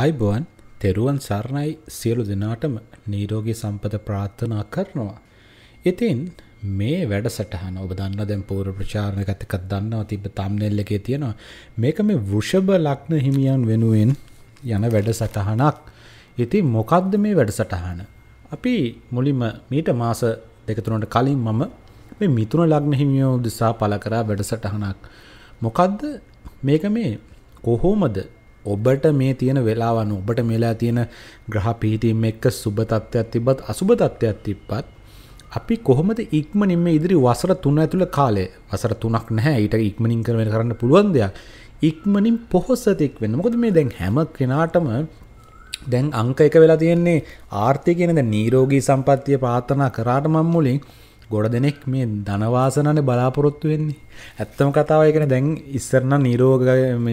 ආයිබුවන් තෙරුවන් සරණයි සියලු දෙනාටම නීරෝගී සම්පත ප්‍රාර්ථනා කරනවා. ඉතින් මේ වැඩසටහන ඔබ දන්න දැන් පූර්ව ප්‍රචාරණ ගතකත් දන්නවා තිබ තම්නෙල් එකේ තියෙනවා. මේක මේ වෘෂභ ලග්න හිමියන් වෙනුවෙන් යන වැඩසටහනක්. ඉතින් මොකද්ද මේ වැඩසටහන? අපි මුලින්ම මීට මාස දෙක තුනකට කලින් මම මේ මිතුන ලග්න හිමියෝ උදෙසා පළ කරා වැඩසටහනක්. මොකද්ද මේක මේ කොහොමද ඔබට මේ තියෙන වෙලාවන ඔබට මෙලා තියෙන ග්‍රහ පිහිටීම එක්ක සුබ තත්ත්වයක් තිබත් අසුබ තත්ත්වයක් තිබ්බත් අපි කොහොමද ඉක්මනින් මේ ඉදිරි වසර තුන ඇතුළ කාලේ වසර තුනක් නැහැ ඊට ඉක්මනින් කරන කරන්න පුළුවන් දෙයක් ඉක්මනින් පොහොස්සතෙක් වෙන්න මොකද මේ දැන් හැම කෙනාටම දැන් අංක එක වෙලා තියෙන්නේ ආර්ථිකයනද නීරෝගී සම්පත්තිය පාත්තනා කරාට මම් මුලින් ගොඩ දෙනෙක් මේ ධනවාසනනේ බලාපොරොත්තු වෙන්නේ. ඇත්තම කතාව ඒකනේ දැන් ඉස්සරනම් නිරෝග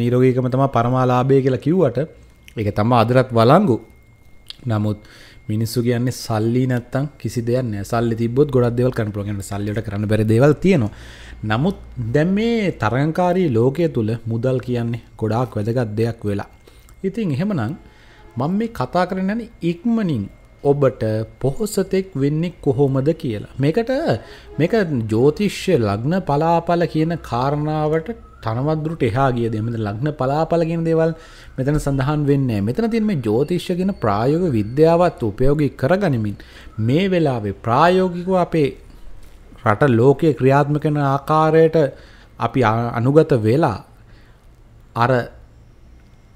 නිරෝගීකම තමයි පරමාලාභය කියලා කිව්වට ඒක තමයි අදටත් වළංගු. නමුත් මිනිස්සු කියන්නේ සල්ලි නැත්තම් කිසි දෙයක් නැහැ. සල්ලි තිබ්බොත් ගොඩක් දේවල් කරන්න පුළුවන්. කියන්නේ සල්ලි වලට කරන්න බැරි දේවල් තියෙනවා. නමුත් දැන් මේ තරංකාරී ලෝකයේ තුල මුදල් කියන්නේ ගොඩාක් වැදගත් දෙයක් වෙලා. ඉතින් එහෙමනම් මම මේ කතා කරන්නේ ඉක්මනින් ඔබට පොහොසතෙක් වෙන්නේ කොහොමද කියලා. මේකට මේක ජෝතිශ්‍ය ලග්න පලාපල කියන කාරණාවට තනවදුරට එහා ගිය දෙමද ලග්න පලාපල කියන දේවල් මෙතන සඳහන් වෙන්නේ. මෙතන තියෙන මේ ජෝතිශ්‍ය කියන ප්‍රායෝගික විද්‍යාවත් උපයෝගී කරගනිමින් මේ වෙලාවේ ප්‍රායෝගිකව අපේ රට ලෝකයේ ක්‍රියාත්මක වෙන ආකාරයට අපි අනුගත වෙලා අර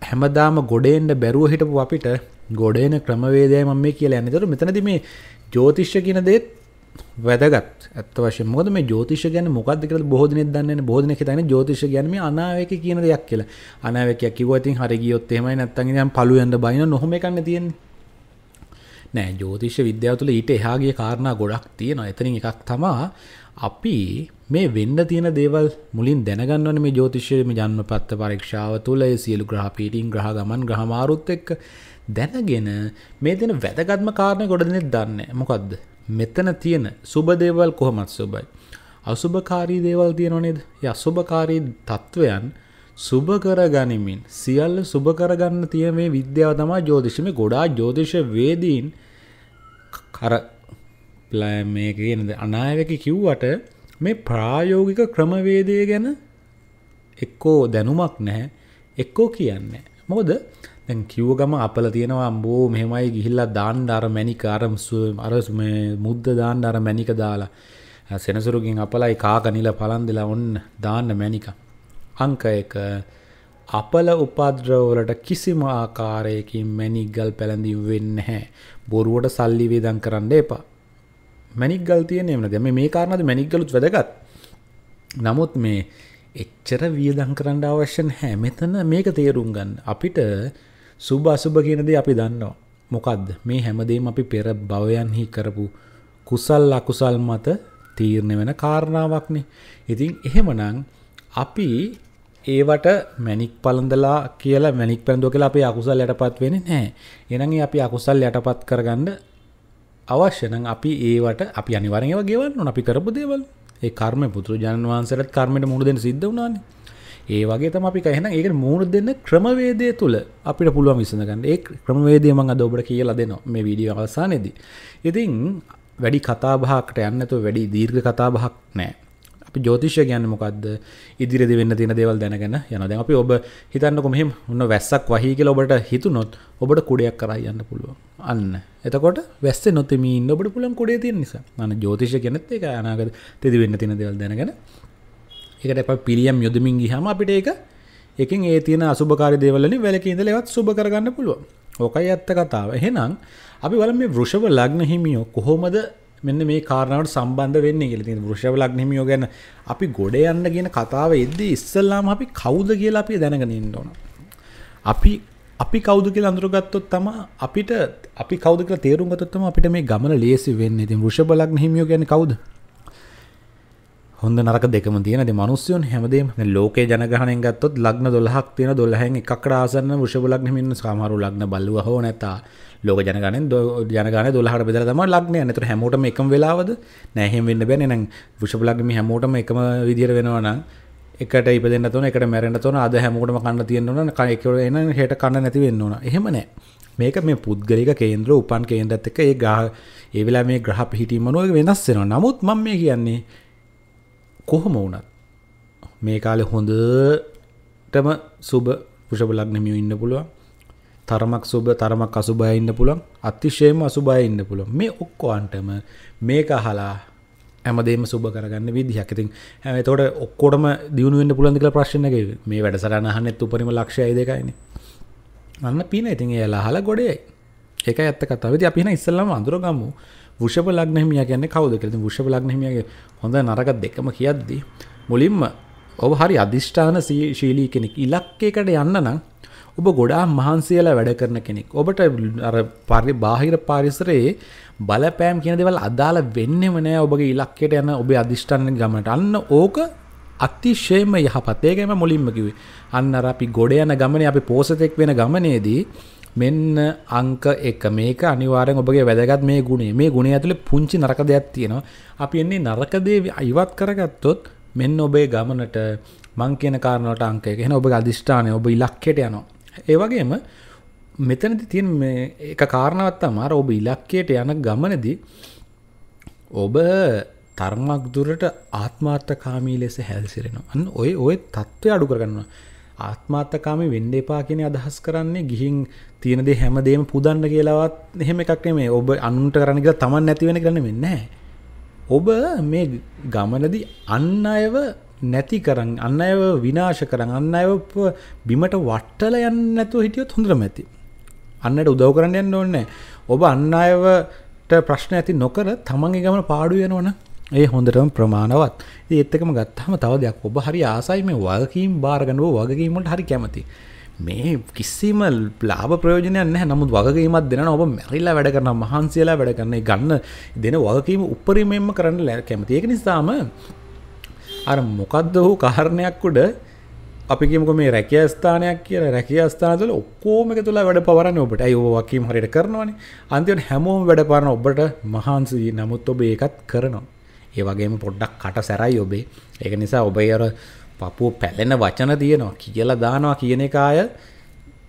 හැමදාම ගොඩේන්න බැරුව හිටපු අපිට ගොඩේන ක්‍රමවේදය ම මේ කියලා ඇනිතර මෙතනද මේ ජෝතිශ්‍ය කියන දේත් වැදගත් ඇත්වශ මොද මේ ජෝතිෂ ගැන මොකද කර බෝධන දන්න බෝධන තන ජෝතිෂ ගැනීම අනාවක කියන දෙයක් කියලා අනාවකයක් කිවතින් හරිගියොත් එෙමයි නැත්තන් යම් පලුවන්ට බයින නොහොම කන්න තියෙන් නෑ ජෝතිෂ විද්‍යාව තුළ ඊට එහාගේ කාරණා ගොඩක් තියෙන එතනින් එකක් තමා අපි මේ වෙන්න තියෙන දේවල් මුලින් දැනගන්නවන මේ ජෝතිෂයම ජන්ම පත්ත පරීක්ෂාව තුළ සියලු ග්‍රහ පිටින් ග්‍රහ ගමන් ග්‍රහමාරුත් එක්ක දැනගෙන මේ දෙන වැදගත්ම කාරණය ගොඩනෙත් දන්න මොකක්ද මෙතන තියෙන සුබ දේවල් කොහොමත් සුබයි. අසුභකාරී දේවල් තියෙනනේද අසුභකාරී තත්ත්වයන් සුභ කරගනිමින් සියල්ල සුභ කරගන්න තිය මේ විද්‍යාව තමා ජෝතිෂම ගොඩා ජෝතිෂ වේදීන් කර මේ කියනද අනායවක කිව්වට මේ ප්‍රායෝගික ක්‍රමවේදය ගැන එක්කෝ දැනුමක් නැහැ එක්කෝ කියන්නේ. මොකද දැන් කිව්ව ගම අපල තියෙනවා අම්බෝ මෙහෙමයි ගිහිල්ලා දාන්න අර මැණික අර අර මුද්ද දාන්න අර මැණික දාලා සෙනසුරුගෙන් අපලයි කාකනිල පලන් දෙලා ඔන්න දාන්න මැණික අංක 1 අපල උපද්‍රව වලට කිසිම ආකාරයකින් මැණික්ගල් පැලඳින් වෙන්නේ නැහැ බොරුවට සල්ලි වේදම් කරන්න එපා මැණික්ගල් තියෙන්නේ නේද මේ මේ කාරණාද මැණික්ගලුත් වැදගත් නමුත් මේ එච්චර වියදම් කරන්න අවශ්‍ය නැහැ මෙතන මේක තේරුම් ගන්න අපිට සුභ අසුභ කියන දේ අපි දන්නවා. මොකද්ද? මේ හැමදේම අපි පෙර භවයන්හි කරපු කුසල් අකුසල් මත තීරණය වෙන කාරණාවක්නේ. ඉතින් එහෙමනම් අපි ඒවට මැනික් පලඳලා කියලා මැනික් පැඳුව කියලා අපි අකුසල් යටපත් වෙන්නේ නැහැ. එහෙනම් අපි අකුසල් යටපත් කරගන්න අවශ්‍ය නම් අපි ඒවට අපි අනිවාර්යෙන් ඒවා ගෙවන්න ඕන අපි කරපු දේවල්. ඒ කර්ම පුදුරු ජනන වංශයට කර්මයට මුහුණ දෙන්න සිද්ධ වුණානේ. ඒ වගේ තම අපි කහෙන ඒක මූුණ දෙන්න ක්‍රමවේදය තුළ අපිට පුළුවන් විසඳගන්න ඒ ක්‍රමවේදය මං අද ඔබට කියලා දෙනවා මේ වීඩිය අවසානයේදී. ඉතින් වැඩි කතාබහකට යන්නතු වැඩි දීර්ඝ කතාබහක් නෑ අපි ජෝතිෂය ගැන්න මොකක්ද ඉදිරිදි වෙන්න තින දේවල් දැනගෙන යන දැන් අපි ඔබ හිතන්නක මෙහෙම උන්න වැස්සක් වහි කියලා ඔබට හිතුනොත් ඔබට කුඩයක් කරා යන්න පුළුවන් අන්න එතකොට වැස්ස නොතමීන් ඔබට පුළන් කුඩේ තියෙන නිසා අන ජෝතිෂය ගැනත් එක අනාගත තෙදි වෙන්න තින දේවල් දැනගෙන එකට අප පිළියම් යොදමින් ගිහම අපිට ඒක එකින් ඒ තියෙන අසුභකාරී දේවල්වලින් වැළකී ඉඳලා ඒවත් සුබ කරගන්න පුළුවන්. ඕකයි ඇත්ත කතාව. එහෙනම් අපි බලමු මේ වෘෂභ ලග්න හිමියෝ කොහොමද මෙන්න මේ කාරණාවට සම්බන්ධ වෙන්නේ කියලා. ඉතින් වෘෂභ ලග්න හිමියෝ ගැන අපි ගොඩ යන්න කියන කතාව එද්දී ඉස්සල්ලාම අපි කවුද කියලා අපි දැනගෙන ඉන්න ඕන. අපි අපි කවුද කියලා අඳුරගත්තොත් තමයි අපිට අපි කවුද කියලා තේරුම් ගත්තොත් තමයි අපිට මේ ගමන ලේසි වෙන්නේ. ඉතින් වෘෂභ ලග්න හිමියෝ කියන්නේ කවුද? හොඳ නරක දෙකම තියෙන මනුස්සයන් හැමදේම ලෝක ජනගහන ගත්තොත් ලක්න දොල්හක් තියෙන දොල්හැන් එකක්රාසන්න විෂබලක් මෙන්න සාමාරු ලක්න බල්ලුව හෝ නැතා ලෝක ජනගන ජනගන දොල්හට බෙදර තම ලක්නය නතර හැමෝටම එකම වෙලාවද නැහෙම වෙන්න බැන නම් විෂබලක්ම හැමෝටම එකම විදිර වෙනවනම් එකට ඉපදන්න තුන එකට මැරෙන තුන අද හැමෝටම කන්න තියෙන්න්නන එකවර එන හට කන්න නැති වෙන්නවන එහෙමනෑ මේක මේ පුද්ගලික කේන්ද්‍ර උපන් කේන්ද්‍රත් එක ඒ ගහ ඒවෙලා මේ ග්‍රහ පිහිටීමනුව වෙනස්සෙන නමුත් මම මේ කියන්නේ කොහොම වුණත් මේ කාලේ හොඳටම සුබ වෘෂභ ලග්නමියෝ ඉන්න පුළුවන්. තරමක් සුබ තරමක් අසුබය ඉන්න පුළුවන්. අතිශයම අසුබය ඉන්න පුළුවන්. මේ ඔක්කොන්ටම මේක අහලා හැමදේම සුබ කරගන්න විදිහක්. ඉතින් එතකොට ඔක්කොටම දිනු වෙන්න පුළුවන්ද කියලා ප්‍රශ්න එකයි. මේ වැඩසටහන අහන්නෙත් උපරිම ලක්ෂයයි දෙකයිනේ. අන්න පින ඉතින් එයාලා අහලා ගොඩේයි. ඒක ඇත්ත කතාවද අපින ඉස්සල්ලම අඳුරගම වෘෂප ලග්නහිමිය කියන්නේ කවුද කියලා. ඉතින් වෘෂප ලග්නහිමියගේ හොඳ නරක දෙකම කියද්දී මුලින්ම ඔබ හරි අදිෂ්ඨාන ශීලී කෙනෙක්. ඉලක්කයකට යන්න නම් ඔබ ගොඩාක් මහන්සියලා වැඩ කරන කෙනෙක්. ඔබට අර පරි බාහිර පරිසරයේ බලපෑම් කියන දේවල් අදාළ වෙන්නෙම නෑ ඔබගේ ඉලක්කයට යන ඔබේ අදිෂ්ඨාන ගමනට. අන්න ඕක අතිශයම යහපත්. ඒකම මුලින්ම කිව්වේ. අන්න අර අපි ගොඩ යන ගමනේ අපි පෝසතෙක් වෙන ගමනේදී මෙන්න අංක එක මේක අනිවාරෙන් ඔබගේ වැදගත් මේ ගුණේ මේ ගුණේ ඇතුළේ පුංචි නරක දෙයක් තියෙනවා අපි එන්නේ නරක දේ ඉවත් කරගත්තොත් මෙන්න ඔබේ ගමනට මං කියන කාරණාවට අංක එක එහෙනම් ඔබගේ අදිෂ්ඨානය ඔබ ඉලක්කයට යනවා ඒ වගේම මෙතනදි තියෙන මේ එක කාරණාවක් තමයි අර ඔබ ඉලක්කයට යන ගමනදී ඔබ තරමක් දුරට ආත්මාර්ථකාමී ලෙස හැල්සිරෙනවා. අන්න ඔය ඔය தත්ත්වය අඩු කරගන්නවා. ආත්මාර්ථකාමී වෙන්න එපා කියන අදහස් කරන්නේ ගිහින් තියෙන දේ හැමදේම පුදන්න කියලාවත් එහෙම එකක් නෙමෙයි. ඔබ අනුන්ට කරන්න කියලා Taman නැති වෙන කියලා නෙමෙයි නෑ. ඔබ මේ ගමනදී අන් අයව නැති කරන් අන් අයව විනාශ කරන් අන් අයව බිමට වට්ටලා යන්න නැතුව හිටියොත් හොඳටම ඇති. අන්නට උදව් කරන්න යන්න ඕනේ ඔබ අන් අයවට ප්‍රශ්න ඇති නොකර තමන්ගේ ගමන පාඩු වෙනවනේ ඒ හොඳටම ප්‍රමාණවත් ඒත්තකම ගත්තහම තව දෙයක් ඔබ හරි ආසයි මේ වගකීම් භාරගනුව වගකීමට හරි කැමති මේ කිසිම ලාබ ප්‍රයෝජනය නෑ නමුත් වගකීමත් දෙන ඔබ මැරිල්ලා වැඩ කරන මහන්සියලා වැඩ කරන්නේ ගන්න දෙන වගකීම උපරිමෙන්ම කරන්න ලැ කැමති ඒක නිසාම අර මොකක්ද හෝ කාරණයක් උඩ අපිකමක මේ රැකිය ස්ථානයක් කිය රැකිය ස්ථානතුල ඔක්කෝමක තුළ වැඩ පවරන්න ඔබට ඇයි වකීම හරිට කරනවනේ අන්තිවට හැමෝම වැඩ පාරන ඔබට මහන්සී නමුත් ඔබ ඒකත් කරනවා ඒ වගේම පොඩ්ඩක් කට සැරයි ඔබේ ඒක නිසා ඔබේ අර පපුුව පැලෙන වචන තියනවා කියලා දානවා කියන එකආය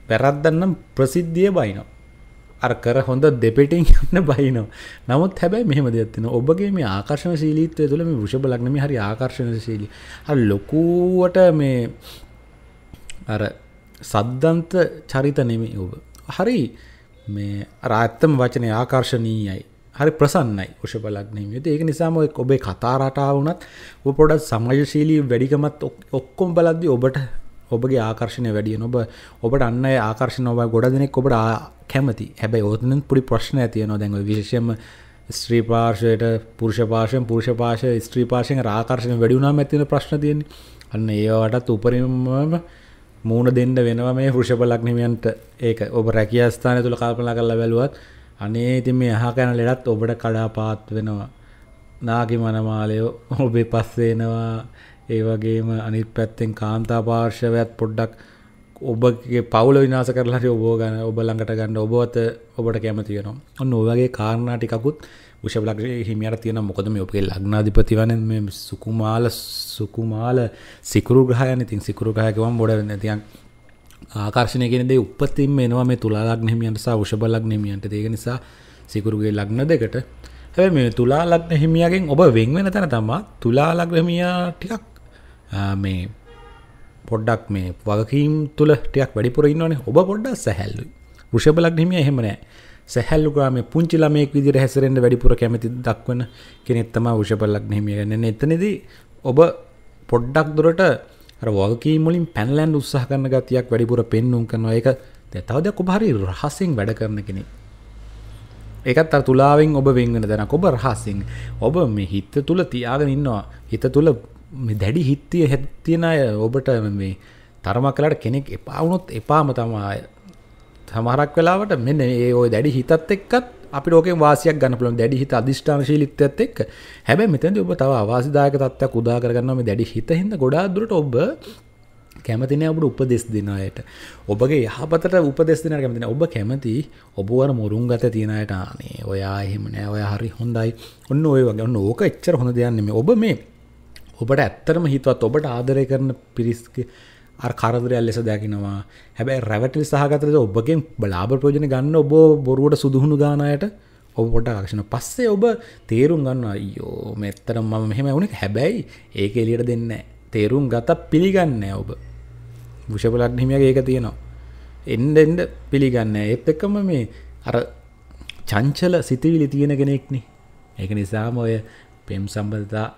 පැරද්දන්නම් ප්‍රසිද්ධිය බයිනවා අර කර හොඳ දෙපෙටින් යන්න බයිනෝ නමුත් හැබැයි මෙහම දෙයක්ත්තින ඔබගේ මේ ආකර්ශණ ශීලීත්වය තුළ මේ විෂභ ලක්නම හරි ආකර්ශණ ශීලි අ ලොකුවට මේ අර සද්ධන්ත චරිත නෙමේ ඔබ හරි මේ අර ඇත්තම වචනය ආකර්ශණීයයි හරි ප්‍රසන්නයි ෂ බලක්නේ ති ඒක නිසාම ඔබේ කතාරටාවනත් ඔ පොඩත් සමජශීලී වැඩිකමත් ඔක්කොම් බලද්දි ඔබට ඔබගේ ආකර්ශණය වැඩිය ඔබ ඔබට අන්න ආකර්ශණ ඔබ ගොඩ දෙනෙක් ඔබට කැමති හැබයි ඕතන පුඩි ප්‍රශ්නය තියනවා දැන්ව විශෂම ස්ත්‍රීපාර්ශයට පුරුෂපාශයෙන් පුරුෂපාශය ස්ත්‍රීපාශයෙන් රාකර්ශණය වැඩිුණනාම ඇතින ප්‍රශ්න තියෙන් අන්න ඒවාටත් උපරිමම මූුණ දෙන්න වෙනවා මේ හෘෂපලක්නමියන්ට ඒක ඔබ රැකිය ස්ථානය තුළ කල්පනා කරලා බැලුවත් අනේ ඉතින් මේ අහ කැන ලෙඩත් ඔබට කඩාපාත් වෙනවා නාගි මනමාලයෝ ඔබේ පස්සේනවා ඒ වගේම අනිත් පැත්තෙන් කාන්තා පාර්ශවයත් පොඩ්ඩක් ඔබගේ පවුල විනාස කරලාට ඔබ ගන්න ඔබ ළඟට ගන්න ඔබවත ඔබට කැමතියනවා ඔන්න ඔවගේ කාරණා ටිකකුත් ෂලක් හිමියට තියෙන මොකද මේ ඔපේ ලක්නාධිපතිවන මේ සුකුමාල සුකුමාල සිකරු ග්‍රහයන ඉතින් සිකරු ගහයකවම් බොඩ නැතියන් ආකර්ශණය කෙනෙදේ උපතින් එනවා මේ තුලාලක් නහිමියන්ට සා උෂබලක් නහිමියන්ට ඒක නිසා සිකුරුගේ ලග්න දෙකට හැබැ මේ තුලාලක් නහිමියගෙන් ඔබ වෙන්වෙන තැන තමා තුලාලක් නහිමියා ටිකක් මේ පොඩ්ඩක් මේ වගකීම් තුළ ටියක් වැඩිපුර ඉන්නවනේ ඔබ පොඩ්ඩක් සැහැල්ලුයි වෘෂභලක් හිමිය එහෙම නෑ සැහැල්ලුගාම පුංචි ළමයෙක් විදිහට හැසිරෙන්න වැඩිපුර කැමති දක්වන කෙනෙක් තමයි වෘෂභලක් හිමිය. එන්නේ එතනදී ඔබ පොඩ්ඩක් දුරට අර වගකීම් වලින් පැනලන්න උත්සාහ කරන ගතියක් වැඩිපුර පෙන්වුම් කරනවා. ඒක දැන් තව දෙයක් ඔබ හරි රහසෙන් වැඩ කරන කෙනෙක්. ඒකත් අර තුලාවෙන් ඔබ වෙන් වෙන දැනක් ඔබ රහසෙන් ඔබ මේ හිත තුල තියාගෙන ඉන්නවා. හිත තුල මේ දැඩි හිත්තිය හැත්තියෙන අය ඔබට මේ තරමක් කළට කෙනෙක් එපා වුණොත් එපාම තමයි. සමහරක් වෙලාවට මෙන්න ඒ ওই දැඩි හිතත් එක්කත් අපි ලෝක වාසියක් ගන්න පුළන් දැඩි හිත අධිෂ්ඨානශීලිත්වත් එක් හැබැ මෙතැද ඔබ තව අවාසිදායක තත්වයක් උදාකරගන්නම දැඩි හිත හිද ගොඩාදුරට ඔබ කැමතින ඔබට උපදෙස් දෙනයට ඔබගේ යහපතට උපදෙස්න කැමතින ඔබ කැමති ඔබවර මුරුන්ගත තියෙනයට ආනේ ඔයා එහෙම නෑ ඔය හරි හොඳයි ඔන්න ඔය වගේ ඔන්න ඕක එච්චර හොඳ දෙයන්නෙම ඔබ මේ ඔබට ඇත්තරම හිතවත් ඔබට ආදරය කරන පිරිස්ක කරදරයක් ලෙස දැකිනවා හැබැයි රැවටල් සහගතරද ඔබගේ බලාබ ප්‍රෝජන ගන්න ඔබ බොරුවට සුදුහුණු ගානයට ඔබොට ආක්ෂණ පස්සේ ඔබ තේරුම් ගන්න අයෝ මෙත්තර ම මෙහෙම වුණෙක් හැබැයි ඒක එලියට දෙන්න තේරුම් ගත පිළිගන්න ඔබ විෂපලක් හිමියගේ ඒක තියෙනවා එන්ඩෙන්ඩ පිළිගන්න ඒත් එක්කම මේ අර චංචල සිතිවිලි තියෙන කෙනෙක්නේ ඒක නිසාම ඔය පෙම් සම්බධතා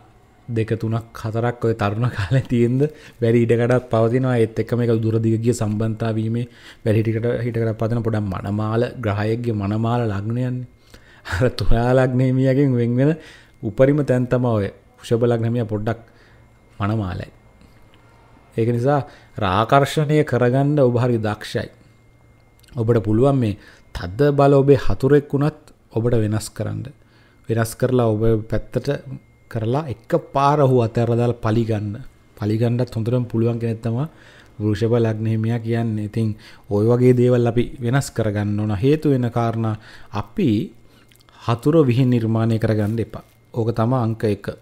දෙක තුනක් හතරක් ඔය තරුණ කාලය තියෙන්ද වැරි ඉඩකටත් පවතිනවා ඒත් එක්කම එක දුරදිගිය සම්බන්ධතාවීමේ වැඩිටිකට හිටකට පතන පොඩක් මනමාල ග්‍රහයෙක්ගේ මනමාල ලග්නයන්නේ අර තුරා ලග්නේමියගෙන් වෙන්වෙන උපරිම තැන් තමා ඔය ෂභ ලග්නමිය පොඩ්ඩක් මනමාලයි ඒක නිසා රාකර්ෂණය කරගන්න ඔබ හරි දක්ෂයි ඔබට පුළුවන් මේ තද්ද බල ඔබේ හතුරෙක් වුණත් ඔබට වෙනස් කරන්න වෙනස් කරලා ඔබ පැත්තට කරලා එක පාර ඔහු අතහැරලා පලිගන්න. පලිගන්නත් හොඳටම පුළුවන් කෙනෙක් තමයි වෘෂභ ලග්න හිමියා කියන්නේ. ඉතින් ওই වගේ දේවල් අපි වෙනස් කරගන්න ඕන. හේතු වෙන කාරණා අපි හතුරු විහිං නිර්මාණය කරගන්න එපා. ඕක තමයි අංක 1.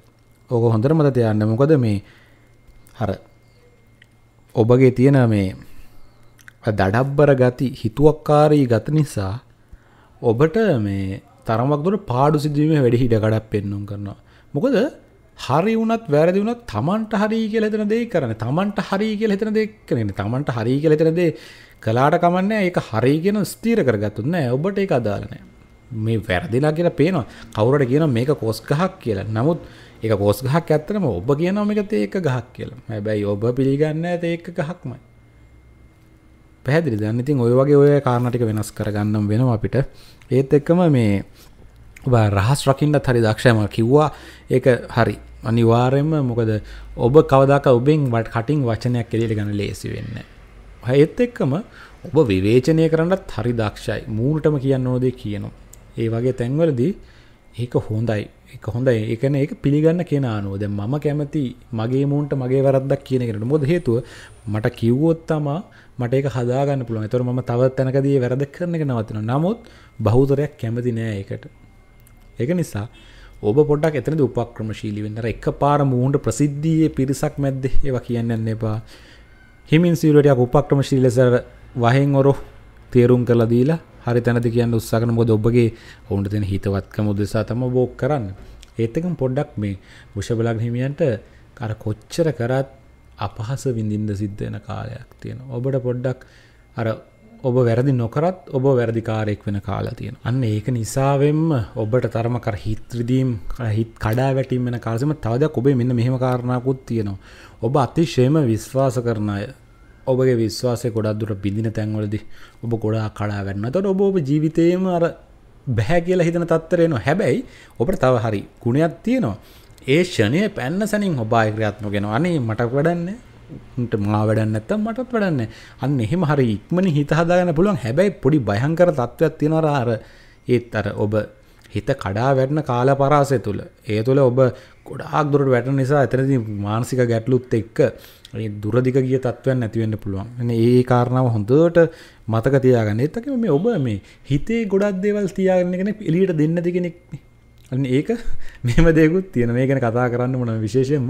ඕක හොඳට මතක තියාගන්න. මොකද මේ අර ඔබගේ තියෙන මේ දඩබ්බර ගති හිතුවක්කාරී ගත නිසා ඔබට මේ තරමක් දුර පාඩු සිදුවීමේ වැඩි හිඩ ගඩක් පෙන්නුම් කරනවා. මොකද හරි වුණත් වැරදි වුණත් Tamanට හරි කියලා හිතන දේ කරන්නේ. Tamanට හරි කියලා හිතන දේ කරන්නේ. Tamanට හරි කියලා හිතන දේ කළාට කමන්නේ ඒක හරි කියන ස්ථිර කරගත්තොත් නෑ. ඔබට ඒක අදාළ නෑ. මේ වැරදිලා කියලා පේනවා. කවුරුට කියනවා මේක කෝස් ගහක් කියලා. නමුත් ඒක කෝස් ගහක් ඇත්තටම ඔබ කියනවා මේක තේක ගහක් කියලා. හැබැයි ඔබ පිළිගන්නේ නැහැ තේක ගහක්මයි. පැහැදිලිද? දැන් ඉතින් ওই වගේ ඔය කාරණා ටික වෙනස් කරගන්නම් වෙනවා අපිට. ඒත් එක්කම මේ රහස් රකින්නත් හරි දක්ෂයම කිව්වා ඒක හරි අනිවාර්යෙන්ම මොකද ඔබ කවදාක ඔබෙන් වට කටින් වචනයක් එලියට ගන්න ලේසි වෙන්න. ඒත් එක්කම ඔබ විවේචනය කරන්නත් හරි දක්ෂයි. මූලටම කියන්න ඕන දේ කියනවා. ඒ වගේ තැන්වලදී ඒක හොඳයි. ඒක හොඳයි. ඒ කියන්නේ ඒක පිළිගන්න කියන ආනුව. දැන් මම කැමති මගේ මූන්ට මගේ වැරද්දක් කියන එකට. මොකද හේතුව මට කිව්වොත් තමයි මට ඒක හදාගන්න පුළුවන්. ඒතර මම තවත් තැනකදී වැරද්ද කරන එක නවත්වනවා. නමුත් බහුතරයක් කැමති නෑ ඒකට. ඒක නිසා ඔබ පොඩක් එතන උපක්‍රමශීලි වෙන්න එක පාර මූහන්ට ප්‍රසිද්ධියේ පිරිසක් මැද්ද ඒවා කියන්න එපා හිමින් සිරුවටයක් උපක්‍රමශීලි ලෙස වහෙන් ඔරො තේරුම් කරලා දීලා හරි තැනදී කියන්න උත්සාහ කරන මොකද ඔබගේ ඔවුන්ට දෙන හිතවත්කම උදෙසා තමයි බෝක් කරන්නේ ඒත් එකම පොඩ්ඩක් මේ වෘෂභලග්න හිමියන්ට අර කොච්චර කරත් අපහස විඳින්න සිද්ධ වෙන කාලයක් තියෙනවා ඔබට පොඩ්ඩක් අර ඔබ වැරදි නොකරත් ඔබ වැරදිකාරයෙක් වෙන කාලා තියෙන. අන්න ඒක නිසාවෙන්ම ඔබට තරම කර හිත්‍රදීම් හිත් කඩා වැටීම වෙන කාලසම තවදයක් ඔබේ මෙන්න මෙහෙම කාරණාකුත් තියෙනවා. ඔබ අතිශයම විශ්වාස කරන අය ඔබගේ විශ්වාසය ගොඩක් දුර බිඳින තැන්වලදි ඔබ ගොඩා කඩා ගන්න තොට ඔබ ඔබ ජීවිතයේම අර බැහැ කියලා හිතන තත්තරයනවා හැබැයි ඔබට තව හරි ගුණයක් තියෙනවා ඒ ෂණය පැන්න සැනින් හොබායි ක්‍රියාත්මගෙන අනේ මටක් වැඩන්නේ ට මා වැඩන්න ඇත්තම් මටත් වැඩන්න අන්න එහෙම හරි ඉක්මනි හිත හදාගන්න පුළුවන් හැබැයි පොඩි භයංකර තත්ත්වයක් තියෙනවා අර ඒත් අර ඔබ හිත කඩා වැටන කාල පරාසය තුළ ඒ තුළ ඔබ ගොඩාක් දුරට වැට නිසා ඇතරදි මානසික ගැටලුත් එක්ක දුරදික ගිය තත්ත්වයන් නැතිවෙන්න පුළුවන් ඒ කාරණාව හොඳට මතක තියාගන්න එතක මේ ඔබ මේ හිතේ ගොඩක් දේවල් තියාගෙනගෙන එලියට දෙන්න දෙගෙනෙක් ඒක මෙම දෙකුත් තියෙන මේ ගැන කතා කරන්න මොන විශේෂයෙන්ම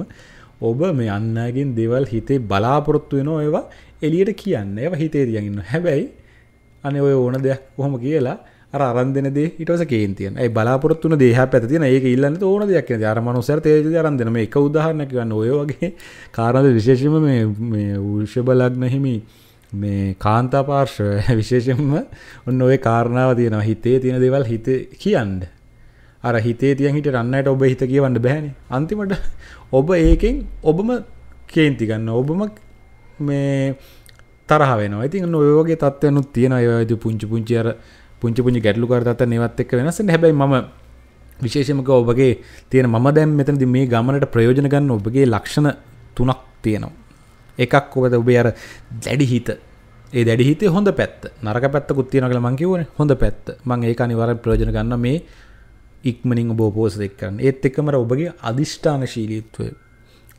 ඔබ මේ අන්නගෙන් දෙවල් හිතේ බලාපොරොත්තු වෙන ඒවා එලියට කියන්න ඒව හිතේ තියගන්න හැබැයි අන ඔය ඕන දෙයක් කොහොම කියලා අරන්දන දේ ඉටස කේන්තියන ඒ බලාපොරත්තුන දේහ පැතින ඒ ඉල්ලන්න ඕන දෙයක් අරමනුසර තේජ අරන්දන මේ එක උදාහරණක වන්න ඔයවගේ කාරණද විශේෂම මේ වෘෂ බලක්නහිමි මේ කාන්තා පාර්ශ විශේෂෙන්ම ඔන්න ඔය කාරණාව තියෙනවා හිතේ තියෙන දෙවල් හිත කියන්න අර හිතේ තියන් හිට රන්නයට ඔබ හිත කියවන්න බැහැනි අන්තිමට ඔබ ඒකෙන් ඔබම කේන්ති ගන්න ඔබම මේ තරහ වෙනවා ඉතින් ඔයෝගේ තත්ත්වයනුත් තියෙන ඒවද පුංචි පුංචි අර පුංචි පුංචි ගැටලු කර තත්ත නිවත් එක්ක වෙනස හැබැයි මම විශේෂමක ඔබගේ තියෙන මම දැන් මෙතනදි මේ ගමනට ප්‍රයෝජන ගන්න ඔබගේ ලක්ෂණ තුනක් තියෙනවා එකක් ඔබද ඔබේ අර දැඩි හිත ඒ දැඩි හිතේ හොඳ පැත්ත නරක පැත්තකුත් තියෙනවා කියලා මං කිව්වනේ හොඳ පැත්ත මං ඒක අනිවාර්යෙන් ප්‍රයෝජන ගන්න මේ ඉක්මනින් ඔබ පෝස දෙක් කරන්න ඒත් එකමර ඔබගේ අධිෂ්ඨාන ශීලීත්වය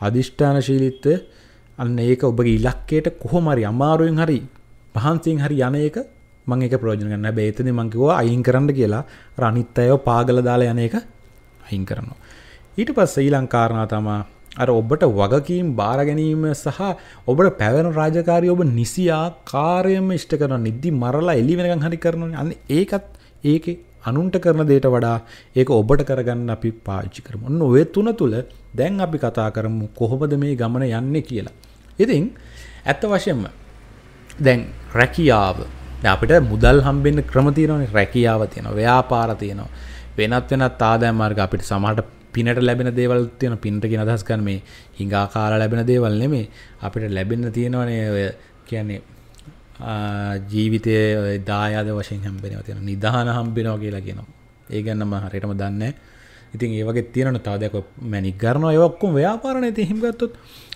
අධිෂ්ඨාන ශීලිත්වය අන්න ඒක ඔබගේ ඉලක්කයට කොහොමරි අමාරුවෙන් හරි පහන්සිෙන් හරි යන එක මංක ප්‍රෝජනගන්න බේතන මංකිව අයින් කරන්න කියලා රනිත්තයෝ පාගල දාලා යන එක අයින් කරනවා. ඊට පස් ඊලං කාරණා තමා අර ඔබට වගකීම් බාරගැනීම සහ ඔබට පැවැන රාජකාරය ඔබ නිසියා කාරයම ඉෂ්ට කරන නිද්දි මරලා එල්ලි වෙනකං හරි කරනවා අන්න ඒකත් ඒක අනුන්ට කරන දේට වඩා ඒක ඔබට කරගන්න අපි පාවිච්චි කරමු. ඔන්න ඔය තුන තුල දැන් අපි කතා කරමු කොහොමද මේ ගමන යන්නේ කියලා. ඉතින් ඇත්ත වශයෙන්ම දැන් රැකියාව අපිට මුදල් හම්බෙන්න ක්‍රම තියෙනවනේ රැකියාව තියෙනවා ව්‍යාපාර තියෙනවා වෙනත් වෙනත් ආදායම් මාර්ග අපිට සමහරට පිනට ලැබෙන දේවල් තියෙන පිනට කියන අදහස් ගන්න මේ හිඟා කාලා ලැබෙන දේවල් නෙමෙයි අපිට ලැබෙන්න තියෙනවනේ ඔය කියන්නේ ජීවිතය දායාද වශයෙන් හම්බෙනව තියෙන නිදාන හම්බෙනවා කියලා කියනවා ඒ ගැන්න හරියටම දන්නේ ඉතින් ඒ වගේ තියෙන තවදයක් මැනික් කරනවා ඒ ඔක්කොම ව්‍යාපාරනේ ඉතින් හිම ගත්තොත්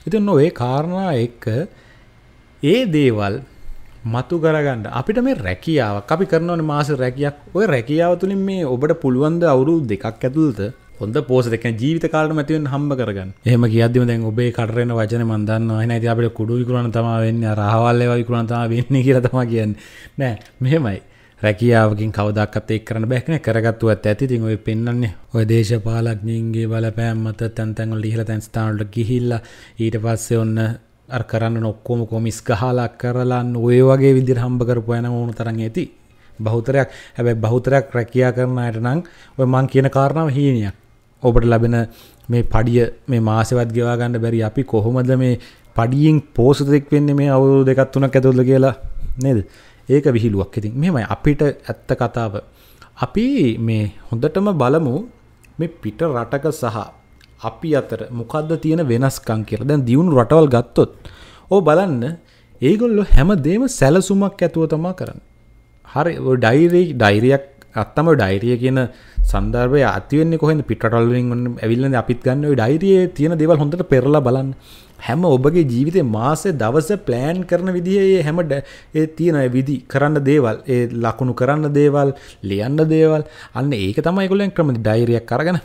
ඉතින් නෝ ඒ කාරණා එක්ක ඒ දේවල් මතු කරගන්න අපිට මේ රැකියාවක් අපි කරනවනේ මාස රැකියක් ওই රැකියාව තුලින් මේ ඔබට පුළුවන් ද අවුරුදු දෙකක් ඇතුළත හොඳ පෝස දෙක ජීවිත කාලට මැතිවෙන් හම්බ කරගන්න එහම කියදම දැන් ඔබේ කරන වචන මන්දන්න හන ඇති අපට කුඩු විකරන තම වෙන්න රහවල්ලව විකරන තම වෙන්නේ කියලතම කියන්න නෑ මෙහෙමයි රැකියාවකින් කවදක්ත් එක් කරන බැක්න කරගත්තු ඇත් ඇති තින් ඔය පෙන්න්නේ ඔය දේශපාලක්ඥින්ගේ බලපෑම් මත තැන්තැන්ල් ලිහල තැන්ස්ථානට ගිහිල්ල ඊට පස්සේ ඔන්න කරන්න නොක්කෝම කොමිස් ගහලක් කරලන්න ඔය වගේ විදිර හම්බ කරපු යන ඕනු තරන් ඇති බහුතරයක් හැබැ බහුතරයක් රැකයා කරන අයට නං ඔය මං කියන කාරණාව හීනියක් ඔබට ලබෙන මේ පඩිය මේ මාසවත් ගෙවාගන්න බැරි අපි කොහොමද මේ පඩියෙන් පෝසතෙක් වෙන්න මේ අවුරු දෙකත්තුනක් ඇතුල්ල කියලා නේද ඒක විහිලුවක් ඉතින් මෙමයි අපිට ඇත්ත කතාව අපි මේ හොඳටම බලමු මේ පිට රටක සහ අපි අතර මොකක්ද තියෙන වෙනස්කං කියලා දැන් දියුණු රටවල් ගත්තොත් ඕ බලන්න ඒගොල්ලො හැම දේම සැලසුමක් ඇතුව තමා කරන්න හරි ඩයිරේ ඩයිරයක් අත්තම ඩයිරිය කියන සන්දර්ය අතිවෙන්න කොහෙන් පිටල්ලින් ඇවිල්ලන අපිත් ගන්න ඩයිරිය තියෙන දෙවල් හොඳට පෙරලා බලන්න හැම ඔබගේ ජීවිතය මාසේ දවස ප්ලෑන් කරන විදිහයේ හැමට ඒ තියෙන විදි කරන්න දේවල් ඒ ලකුණු කරන්න දේවල් ලියන්න දේවල් අන්න ඒක තමයි ගොලෙන් ක්‍රම ඩයිරියක් කරගෙන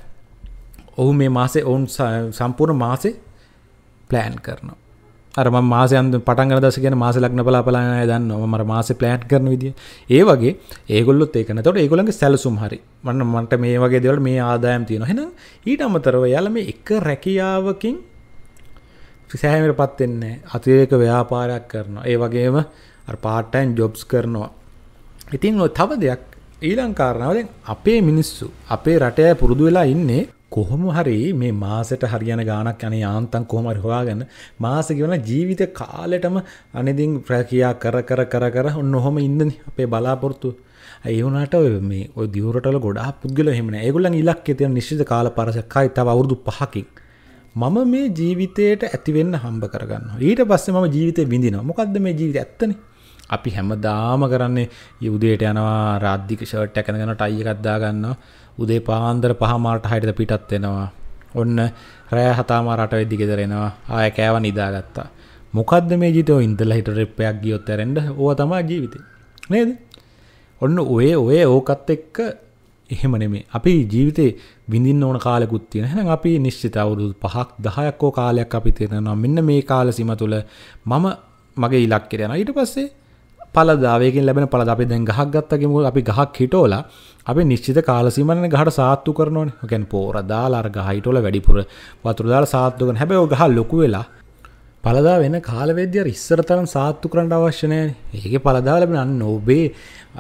ඔහු මේ මාසේ ඔවුන් සම්පූර්ණ මාසේ ප්ලෑන් කරනවා අරම මාසයන් පටන්ග දස කියන මාස ලක්න පලාපලාය දන්න මර මාස ප්ලෑට් කරන විදිිය ඒ වගේ ඒගොල්ලොත් ඒකන තොට ඒගොලගේ සැලසුම් හරි මන්න මට මේ වගේ දෙවල් මේ ආදායම් තියෙන හෙනම් ඊට අමතරව යාලම එක රැකියාවකින් සෑමට පත්වෙන්නේ අතිරේක ව්‍යාපාරයක් කරනවා ඒ වගේම පාටයින් ජොබ්ස් කරනවා ඉතින් තව දෙයක් ඊලංකාරණාවෙන් අපේ මිනිස්සු අපේ රටය පුරුදු වෙලා ඉන්නේ කොහොම හරි මේ මාසට හරියන ගානක් අනේ යාන්තම් කොහොම හරි හොයාගන්න මාස ගෙවන ජීවිත කාලෙටම අනිදින් ප්‍රකියා කර කර කර කර ඔන්න ඔහොම ඉන්නනේ අපේ බලාපොරොත්තු ඒ වුණාට ඔය මේ ඔය දියුරටල ගොඩාක් පුද්ගලයෝ එහෙම නෑ ඒගොල්ලන් ඉලක්කය තියෙන නිශ්චිත කාල පරසකයි තව අවුරුදු 5කින් මම මේ ජීවිතයට ඇතිවෙන්න හම්බ කරගන්නවා ඊට පස්සේ මම ජීවිතේ විඳිනවා මොකද්ද මේ ජීවිතය ඇත්තනේ අපි හැමදාම කරන්නේ යුදයට යනවා රාද්ධික ෂර්ට් එක ඇඳගෙන ටයි එකක් දාගන්නවා උදේ පාන්දර පහමාරට හයිද පිටත් වෙනවා ඔන්න රෑ හතමාරට වෙද්දි ගෙදර එනවා ආය කෑව නිදාගත්තා මොකද්ද මේ ජීවිතේ ඉඳලා හිට ට්‍රිප් එකක් ගියොත් ඇරෙන්න ඕවා තමයි ජීවිතේ නේද ඔන්න ඔය ඔය ඕකත් එක්ක එහෙම නෙමේ අපි ජීවිතේ විඳින්න ඕන කාලෙකුත් තියෙන. එහෙනම් අපි නිශ්චිත අවුරුදු 5ක් 10ක් ඕ කාලයක් අපි තේරෙනවා. මෙන්න මේ කාල සීම තුළ මම මගේ ඉලක්කයට යනවා. ඊට පස්සේ පලදාවයකින් ලැබෙන පලද අපි දැන් ගහක් ගත්තගෙම අපි ගහක් හිටෝලා අපි නිශ්චිත කාලසීමන ගහට සාත්තු කරනවනේ. ඒ කියන්නේ පෝර දාලා අර ගහ හිටෝලා වැඩිපුර වතුර දාලා සාත්තු කරන. හැබැයි ඔය ගහ ලොකු වෙලා පලදා වෙන කාලවේද්‍ය ඉස්සර තරම් සාත්තු කරන්න අවශ්‍ය නැහැ. ඒකේ පලදා ලැබෙන අන්න ඔබේ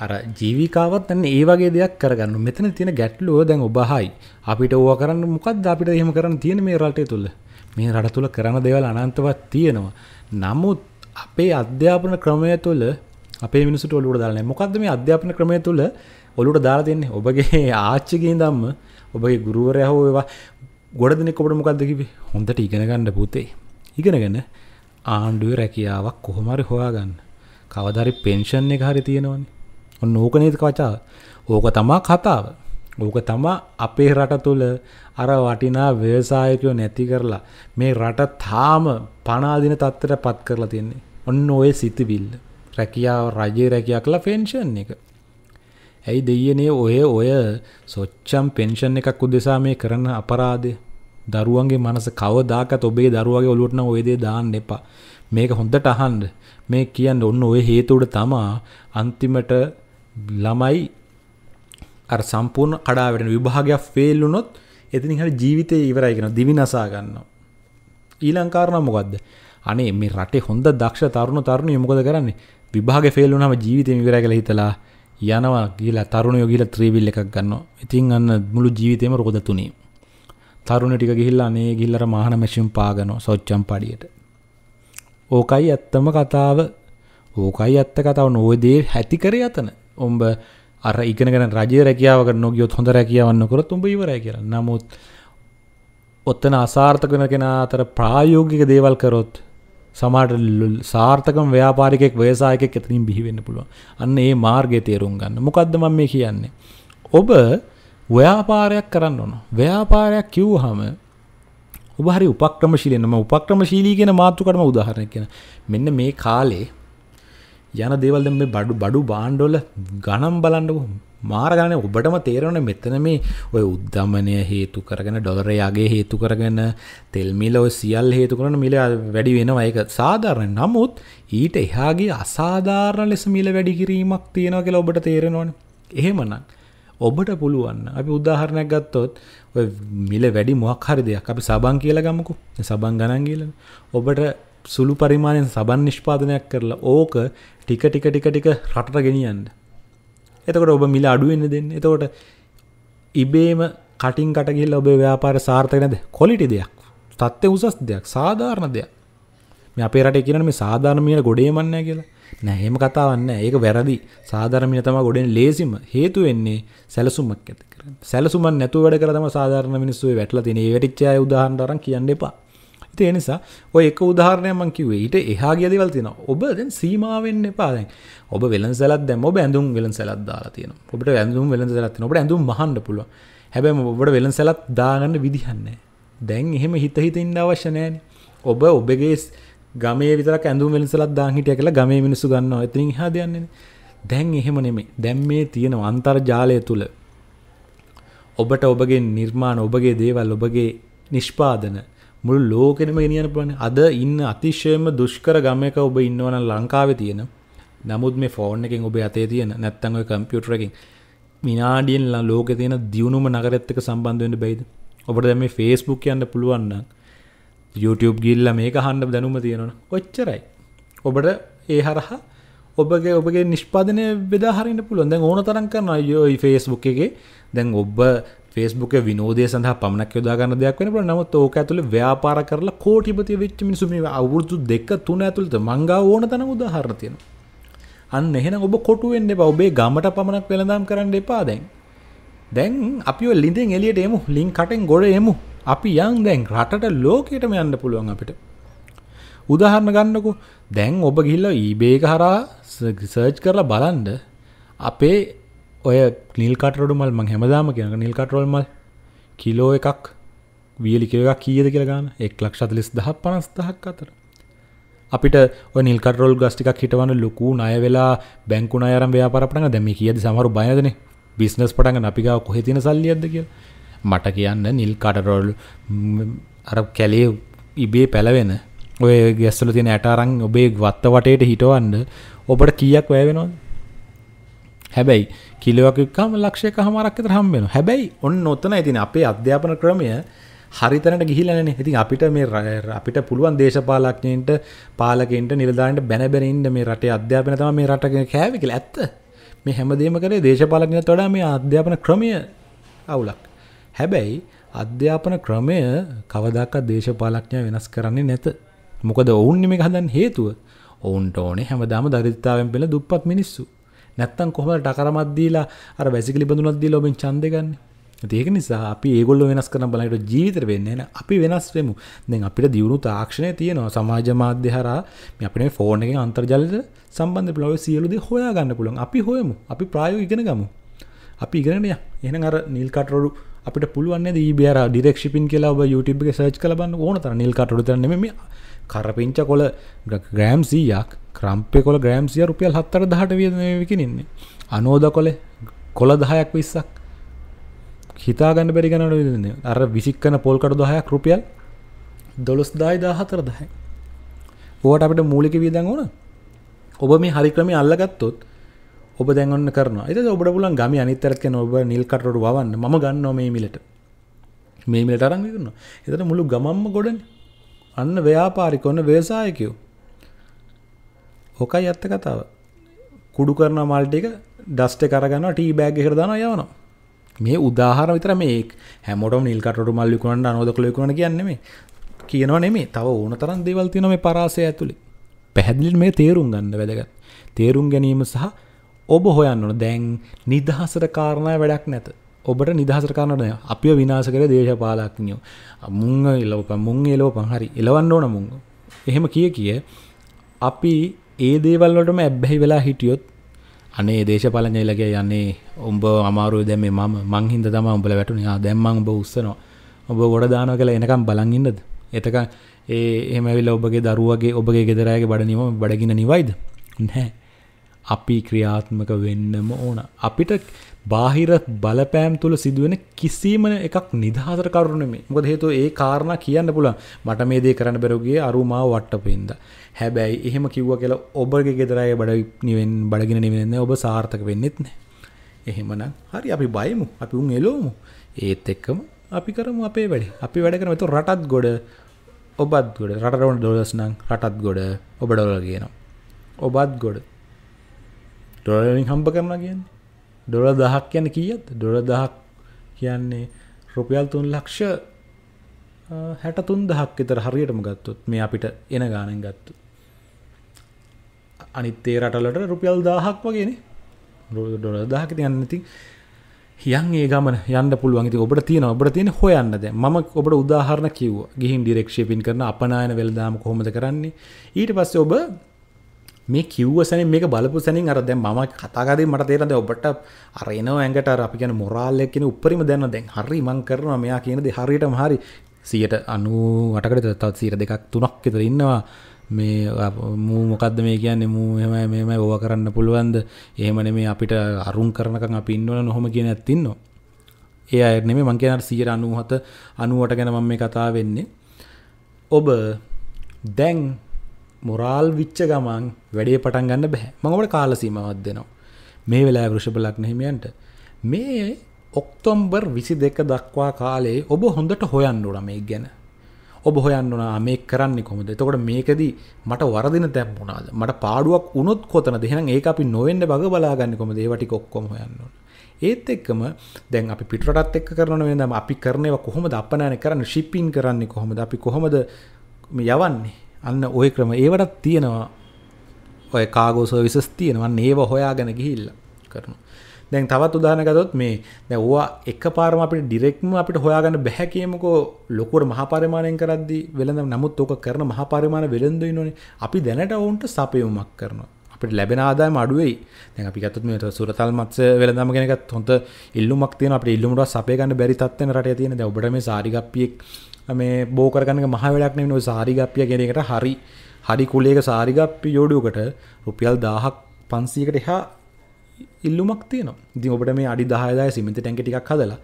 අර ජීවිකාවත් අන්න ඒ වගේ දෙයක් කරගන්න. මෙතන තියෙන ගැටලුව දැන් ඔබහයි. අපිට ඕවා කරන්න මොකද්ද අපිට එහෙම කරන්න තියෙන මේ රටේ තුල? මේ රට තුල කරන දේවල් අනන්තවත් තියෙනවා. නමුත් අපේ අධ්‍යාපන ක්‍රමය තුළ අපේ මිනිසුට ඔලුට දාලන මොකක්ද මේ අධ්‍යාපන ක්‍රමය තුළ ඔලුට දාලා දෙන්නේ ඔබගේ ආච්චිගේ දම්ම ඔබගේ ගුරුවරය හෝ ඒවා ගොඩ දෙනෙක් ඔබට මොකක්ද කිවි හොඳට ඉගෙන ගන්න පුතේ ඉගෙනගෙන ආණ්ඩුවේ රැකියාවක් කොහොමරි හොයාගන්න කවදරි පෙන්ෂන් එක හරි තියෙනවනේ ඔන්න ඕක නේද කචා ඕක තමා කතාව ඕක තමා අපේ රට තුළ අර වටිනා ව්‍යවසායකයෝ නැති කරලා මේ රට තාම පනාදින තත්ත්වයට පත් කරලා තියන්නේ ඔන්න ඔය සිතිවිල්ල රැකියාව රජයේ රැකියා කළා පෙන්ෂන් එක. ඇයි දෙයනේ ඔය ඔය සොච්චම් පෙන්ෂන් එකක් උදෙසා මේ කරන අපරාධය. දරුවන්ගේ මනස කවදාකත් ඔබේ දරුවගේ ඔලුවට නම් ওই දේ දාන්න එපා. මේක හොඳට අහන්න. මේ කියන්නේ ඔන්න ওই හේතු උඩ තමා අන්තිමට ළමයි අර සම්පූර්ණ කඩාවැටෙන විභාගයක් ෆේල් වුණොත් එතනින් හරි ජීවිතේ ඉවරයි කියනවා දිවි නසා ගන්නවා. ඊළඟ කාරණා මොකද්ද? අනේ මේ රටේ හොඳ දක්ෂ තරුණ තරුණිය මොකද කරන්නේ? විභාග ෆෙල්ලුනම ජීවිතය විවර කළ හිතලා යනවා කියලා තරුණ යොගිල ත්‍රීවිල් එකක් ගන්න ඉතින් අන්න මුළු ජීවිතයම රෝද තුනේ තරුණ ටික ගිහිල්ලා අනේ ගිල්ලර මහන මැෂිම් පාගනෝ සොච්චම් පඩියට ඕකයි ඇත්තම කතාව ඕකයි ඇත්ත කතාව නොවදේ හැතිකර යතන ඔම්බ අර ඉගෙනගෙන රජය රැකියාවක නොගියොත් හොඳ රැකියාවන්නකොරත් උඹ ඉවරයි කියලා නමුත් ඔත්තන අසාර්ථකන කෙන අතර ප්‍රායෝගික දේවල් කරොත් සමාට සාර්ථකම ව්‍යාපාරිකෙක් ව්‍යවසායකෙක් එතනින් බිහිවෙන්න පුළුවන් අන්න ඒ මාර්ගය තේරුම් ගන්න මොකද්ද මම මේ කියන්නේ ඔබ ව්‍යාපාරයක් කරන්න ඕන ව්‍යාපාරයක් කිව්වහම ඔබ හරි උපක්‍රමශීලී නම උපක්‍රමශීලී කියන මාතෘකාවටම උදාහරණයක් කියන මෙන්න මේ කාලේ යන දේවල් දැන් මේ බඩු බඩු භාණ්ඩවල ගණන් බලන්නකො මාරගන ඔබටම තේරවන මෙතන මේ ඔය උද්ධමනය හේතු කරගෙන ඩොලරයාගේ හේතු කරගෙන තෙල්මිල ඔය සියල් හේතු කරන මිල වැඩි වෙන අයක සාධාරණ නමුත් ඊට එහාගේ අසාධාරණ ලෙස මිල වැඩිකිරීමක් තියෙනවා කියලා ඔබට තේරෙනවන එහෙමනම් ඔබට පුළුවන්න අපි උදාහරණයක් ගත්තොත් ඔය මිල වැඩි මොක් හරි දෙයක් අපි සබන් කියලා ගමකු සබන් ගණන් කියල ඔබට සුළු පරිමාණයෙන් සබන් නිෂ්පාදනයක් කරලා ඕක ටික ටික ටික ටික රටට ගෙනියන්න එතකොට ඔබ මිල අඩුවෙන්න්න දෙන්න එතකොට ඉබේම කටින් කටගිල් ඔබේ ව්‍යාපාර සාර්ථකනද කොලිටි දෙයක් තත්ත්ය උසස් දෙයක් සාධාරණ දෙයක් මේ අපේ රට කියන මේ සාධාරණමියට ගොඩේමන්න කියලා නැහෙම කතාවන්න ඒක වැරදි සාධරමිය තම ගොඩෙන් ලේසිම හේතු වෙන්නේ සැලසුමක් ඇතිකර සැලසුමන් නැතු වැඩ කරම සාධාරණ මිනිස්සුවේ වැටල තිනේ වැටිච්චාය උදාහන්ටරන් කියන්න එපා ඉතින් ඒ නිසා ඔය එක උදාහරණයක් මම කිව්වේ ඊට එහා ගිය දේවල් තියෙනවා. ඔබ දැන් සීමා වෙන්න එපා දැන්. ඔබ වෙළඳසැලක් දැම්ම ඔබ ඇඳුම් වෙළඳසැලක් දාලා තියෙනවා. ඔබට ඇඳුම් වෙළඳසැලක් තියෙනවා. ඔබට ඇඳුම් මහන්න පුළුවන්. හැබැයි ඔබට වෙළඳසැලක් දාගන්න විදිහක් නැහැ. දැන් එහෙම හිත හිත ඉන්න අවශ්‍ය නැහැනේ. ඔබ ඔබගේ ගමේ විතරක් ඇඳුම් වෙළඳසැලක් දාන් හිටිය කියලා ගමේ මිනිස්සු ගන්නවා. එතනින් එහා දෙන්නේ දැන් එහෙම නෙමෙයි. දැන් මේ තියෙන අන්තර්ජාලය තුල ඔබට ඔබගේ නිර්මාණ ඔබගේ දේවල් ඔබගේ නිෂ්පාදන මුළු ලෝකෙටම ගෙනියන්න පුළුවන්. අද ඉන්න අතිශයම දුෂ්කර ගමයක ඔබ ඉන්නවනම් ලංකාවේ තියෙන. නමුත් මේ ෆෝන් එකෙන් ඔබේ අතේ තියෙන නැත්නම් ඔය කම්පියුටර් එකෙන් විනාඩියෙන් ලෝකේ තියෙන දියුණුම නගරෙත් එක්ක සම්බන්ධ වෙන්න බැයිද? ඔබට දැන් මේ Facebook යන්න පුළුවන් නම් YouTube ගිහිල්ලා මේක අහන්න දැනුම තියෙනවනේ. ඔච්චරයි. ඔබට ඒ හරහා ඔබගේ ඔබගේ නිෂ්පාදනය බෙදා හරින්න පුළුවන්. දැන් ඕන තරම් කරනවා Facebook එකේ. දැන් ඔබ ෆේස්බුක විනෝදය සඳහා පමණක් යොදාගන්න දෙයක් වෙන පුළුවන්. නමුත් ඕක ඇතුලේ ව්‍යාපාර කරලා කෝටිපති වෙච්ච මිනිස්සු මේ අවුරුදු දෙක තුන ඇතුළත මංගා ඕන තරම් උදාහරණ තියෙනවා. අන්න එහෙනම් ඔබ කොටු වෙන්න එපා. ඔබේ ගමට පමණක් වෙළඳාම් කරන්න එපා දැන්. දැන් අපි ඔය ලිඳෙන් එළියට එමු. ලින් කටෙන් ගොඩ එමු. අපි යන් දැන් රටට ලෝකයටම යන්න පුළුවන් අපිට. උදාහරණ ගන්නකෝ. දැන් ඔබ ගිහිල්ලා eBay එක හරහා සර්ච් කරලා බලන්න අපේ ඔය නිල්කටරොඩු මල් මං හැමදාම කියන නිල්කටරොල් මල් කිලෝ එකක් වියලි කිරක් කියද කියලාගන්න එක් ලක්ෂතලිස් දහ පනස් දහක් අතර අපිට නිල්කටරොල් ගස්ටිකක් හිටවන ලොකු අය වෙලා බැංකු අයරම් ව්‍යාපරටන දැම කියද සමරු බයදන බිස්නස් පටන් අපිකාව කොහෙතින සල්ලියද කිය මට කියන්න නිල්කටරොල් අර කැලේ ඉබේ පැලවෙන ඔය ගැස්සල තියෙන ඇටරං ඔබේ වත්ත වටේට හිටවන්න ඔබට කියක් වැෑවෙනවා හැබැයි කිලෝකක්කම ලක්ෂයක හමාරක් විතර හම්බ වෙනවා. හැබැයි ඔන්න ඔතන ඉතින් අපේ අධ්‍යාපන ක්‍රමය හරිතැනට ගිහිල්ලා නැහැ. ඉතින් අපිට මේ අපිට පුළුවන් දේශපාලඥයින්ට පාලකයින්ට නිලධාරීන්ට බැන බැන ඉන්න මේ රටේ අධ්‍යාපන තමයි මේ රට කෑවේ කියලා. ඇත්ත. මේ හැමදේම කරේ දේශපාලඥයන්ට වඩා මේ අධ්‍යාපන ක්‍රමය අවුලක්. හැබැයි අධ්‍යාපන ක්‍රමය කවදාකවත් දේශපාලඥය වෙනස් කරන්නේ නැත. මොකද ඔවුන් මේක හදන්න හේතුව ඔවුන්ට ඕනේ හැමදාම දරිද්‍රතාවෙන් පෙළ දුප්පත් මිනිස්සු. නැත්තම් කොහොමද ටකරමක් දීලා අර වැසිකිලි බඳුනක් දීලා ඔබෙන් ඡන්දෙ ගන්නෙ? ඒක නිසා අපි ඒගොල්ලෝ වෙනස් කරන බලයට ජීවිතේ වෙන්නේ නැහැ. අපි වෙනස් වෙමු. දැන් අපිට දියුණු තාක්ෂණය තියෙනවා. සමාජ මාධ්‍ය හරහා මේ අපිට මේ ෆෝන් එකෙන් අන්තර්ජාලයට සම්බන්ධ වෙලා ඔය සියලු දේ හොයා ගන්න පුළුවන්. අපි හොයමු. අපි ප්‍රායෝගික ඉගෙන ගමු. අපි ඉගෙනගෙන යමු. එහෙනම් අර නිල් කටරොඩු අපිට පුළුවන් නේද ඊබීආර් ඩිරෙක්ට් ෂිපින් කියලා ඔබ YouTube එකේ සර්ච් කරලා බලන්න ඕන තරම් නිල් කටරොඩු තරම් නෙමෙයි මේ කරපිංච කොළ ග්‍රෑම් 100ක් ක්‍රම්පය කොළ ග්‍රෑම්සිය රුපියල් හත්තර දහට වියදකිනන්නේ අනෝද කොළ කොළ දහයක් විස්සක් හිතාගන්න බැරි ගණන විදන්නේ අර විසික්කන පොල්කට දහයක් රුපියල් දොළොස් දායි දාහතර දහයි ඕට අපිට මූලික වීදන් ඕන ඔබ මේ හරික්‍රම අල්ලගත්තොත් ඔබ දැගන්න කරන එත ඔබට පුලන් ගම අනිතරක ඔබ නිල්කටට වන්න ම ගන්න මේ මිලට මේ මිලට අරංගන්න එතට මුළු ගමම්ම ගොඩන් අන්න ව්‍යාපාරිකොන්න වේසායකයෝ ඕකයි ඇත්ත කතාව කුඩු කරන මල්ටික ඩස්ට කරගන්න ටී බෑග් එකට දාන යවනවා මේ උදාහර විතර මේ හැමෝට නිල්කට මල්ලිකුණට අනෝදකලයකුණ කියන්නේ කියනවා නෙමේ තව ඕන තරන් දෙවල් තින මේ පරාසය ඇතුළි පැහැදිලිට මේ තේරුම් ගන්න වැදගත් තේරුම් ගැනීම සහ ඔබ හොයන්න ඕන දැන් නිදහසට කාරණය වැඩක් නැත ඔබට නිදහසට කරන්නය අපි විනාස කර දේශපාලක්ඥෝ මුං එලෝක මුං එලෝ පහරි එලවන්න ඕන මුංග එහෙම කිය කිය අපි ඒ දේවල්ලටම ඇබ්බැහි වෙලා හිටියොත් අනේ දේශපාලනයලගේ යන්නේ උඹ අමාරුව දැම ම මංහින්ද තම උඹල වැටුන දැම්මං උඹ උස්සනවා ඔබ ගොඩ දානව කළ එනකම් බලන්ඉන්නද එතක ඒ එමවිල් ඔබගේ දරුවගේ ඔබගේ ගෙදරයගේ බඩනීම බඩගෙන නිවයිද නැහැ අපි ක්‍රියාත්මක වෙන්නම ඕන අපිට බාහිර බලපෑම් තුළ සිදුවෙන කිසිම එකක් නිදහසට කරුණෙමේ මොකද හේතුව ඒ කාරණා කියන්න පුළුවන් මට මේ දේ කරන්න බැරුගේ අරුමාව වට්ටපෙන්ද හැබැයි එහෙම කිව්වා කියලා ඔබගේ ගෙදරය බඩ නිවෙන් බඩගෙන නිවෙන්නේ ඔබ සාර්ථක වෙන්නෙත් නැහැ එහෙමනම් හරි අපි බයමු අපි උන් එළවමු ඒත් එක්කම අපි කරමු අපේ වැඩේ අපි වැඩ කරමු ඒතකොට රටත් ගොඩ ඔබත් ගොඩ රට රවුන්ඩ් ඩොලර්ස් නම් රටත් ගොඩ ඔබ ඩොලර් කියනවා ඔබත් ගොඩ ඩොලරින් හම්බ කරනවා කියන්නේ ඩොල දහක් යන කියත් ඩොල දහක් කියන්නේ රුපියල් තුන් ලක්ෂ හැට තුන් දහක් විතර හරියටම ගත්තුත් මේ අපිට එන ගානෙන් ගත්තු අනිත්තේ රටලට රුපියල් දාහක් වගෙන ඩොල දහක යන්න ති යන් ඒ ගම යන්න පුළුවන් ඉති ඔබට තියෙන ඔබට තියෙන හොයන්නද මම ඔබට උදාහරණ කිව්ව ගිහින් ඩිරක්ෂේපින් කරන අපනායන වෙල්දාම කොහොමද කරන්නේ ඊට පස්සේ ඔබ මේ කිව්වසන මේ බලපු සැනින් අර දැන් මම කතාගරී මට තේරද ඔබට අරනෝ ඇඟට අපි කියන මොරාල්ලක්කෙන උපරිම දැන්න දැන් හරි මං කරනවා මෙයා කියනද හරියට හරි සියට අනු අටකට තත් සීර දෙකක් තුනක් කෙතර ඉන්නවා මේ මූ මොකක්ද මේ කියන්නේ මූ එම මෙම ඕව කරන්න පුළුවන්ද එහෙමන මේ අපිට අරුම් කරනකං අපි ඉන්නවන නොහොම කියන ඇත්තින්නවා ඒ අයනෙම මංකනට සීර අනුහත අනුවට ගැන මම මේ කතා වෙන්නේ ඔබ දැන් මොරාල් විච්ච ගමන් වැඩේ පටන් ගන්න බැහැ මඟට කාලසීමවත් දෙනවා මේ වෙලා වෘෂභ ලග්නහිමියන්ට මේ ඔක්තොම්බර් විසි දෙක දක්වා කාලේ ඔබ හොඳට හොයන්න ඕන මේ ගැන ඔබ හොයන්න වනා මේ කරන්නේ කොමද එතකොට මේකදී මට වරදින තැම්පුුණාද මට පාඩුවක් උනොත් කොතන දෙහෙන ඒ අපි නොවෙන්න බග බලාගන්න කොම දේවටි ඔක්කොම හොයන්නවා ඒත් එක්කම දැන් අපි පිටරටත් එක් කරන වෙනම අපි කරනව කොහොමද අපනෑන කරන්න ශිප්පීන් කරන්නේ කොහොමද අපි කොහොමද යවන්නේ අන්න ওই ක්‍රම ඒවටත් තියෙනවා ඔය කාගෝ සර්විසස් තියෙනවා ඒව හොයාගෙන ගිහිල්ලා කරනවා දැන් තවත් උදාහරණ ගත්තොත් මේ දැන් ඕවා එකපාරම අපිට ඩිරෙක්ට්ම අපිට හොයාගන්න බැහැ කියමුකෝ ලොකුවට මහා පරිමාණයෙන් කරද්දී වෙළඳ නමුත් ඕක කරන මහා පරිමාණ වෙළඳ ඉන්නෝනේ අපි දැනට ඔවුන්ට සපයුමක් කරනවා අපිට ලැබෙන ආදායම අඩුවෙයි. දැන් අපි ගත්තොත් මේ සුරතල් මත්ස්‍ය වෙළඳාම කියන එකත් හොඳ ඉල්ලුමක් තියෙනවා. අපිට ඉල්ලුමට සපය ගන්න බැරි තත්ත්වෙන රටේ තියෙන. දැන් ඔබට මේ සාරිගප්පියෙක් මේ බෝකරගන්න මහවැලක් නෙවෙයි ඔය සාරිගප්පිය කියන එකට හරි හරි කුලයක සාරිගප්පි යෝඩුවකට රුපියල් 1000ක් 500කට එහා ඉල්ලුමක් තියෙනවා. ඉතින් ඔබට මේ අඩි 10000 සිමෙන්ති ටැංක ටිකක් හදලා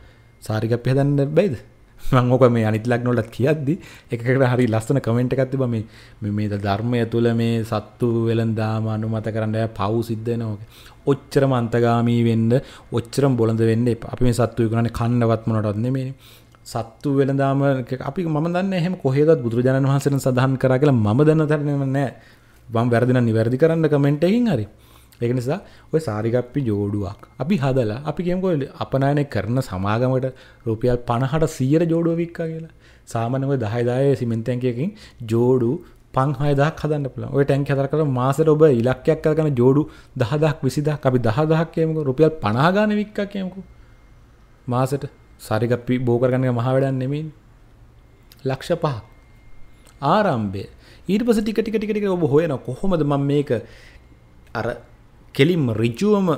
සාරිගප්පි හදන්න බැයිද? මං ඕක මේ අනිත් ලග්නවලත් කියද්දි එකකට හරි ලස්සන කමෙන්ට් එකක් තිබ්බා මේ මේ ධර්මය තුල මේ සත්තු වෙලඳාම අනුමත කරන්න පව් සිද්ධ වෙනවා. ඔච්චරම අන්තගාමී වෙන්න, ඔච්චරම බොළඳ වෙන්න එපා. අපි මේ සත්තු විකුණන්නේ කන්නවත් මොනටවත් නෙමෙයිනේ. සත්තු වෙනදාම අපි ම දන්න එහෙම කොහෙදත් බුදුරජාණන් වහන්සේන සඳහන් කර කියලා ම දන්න තරනම නෑ බම් වැරදින නිවැරදි කරන්න කමෙන්ටකින් හරි ඒක නිසා ඔය සාරිකප්පි ජෝඩුවක් අපි හදලා අපි කෙම්කොල අපනායනය කරන සමාගමට රුපියල් පණහට සීර ජෝඩුව වික්කා කියලා සාමනව දහයදාය සිමෙන්තැන්කයකින් ජෝඩු පංහයදක් හදන්න පුල ඔය ටැන් හතර කර මාසට ඔබ ඉලක්කයක් කරන ජෝඩු දහදක් විසිදක් අපි දහදහක් කියමක රුපියල් පනාගාන වික්කා කියමකු මාසට සරිගප්පි බෝකරගන්න මහ වැඩන් නෙමින් ලක්ෂ පහ ආරම්භය ඊට පස ටික ටික ටික ටික ඔබ හොයන කොහොමද මම මේක අර කෙලින්ම ඍජුවම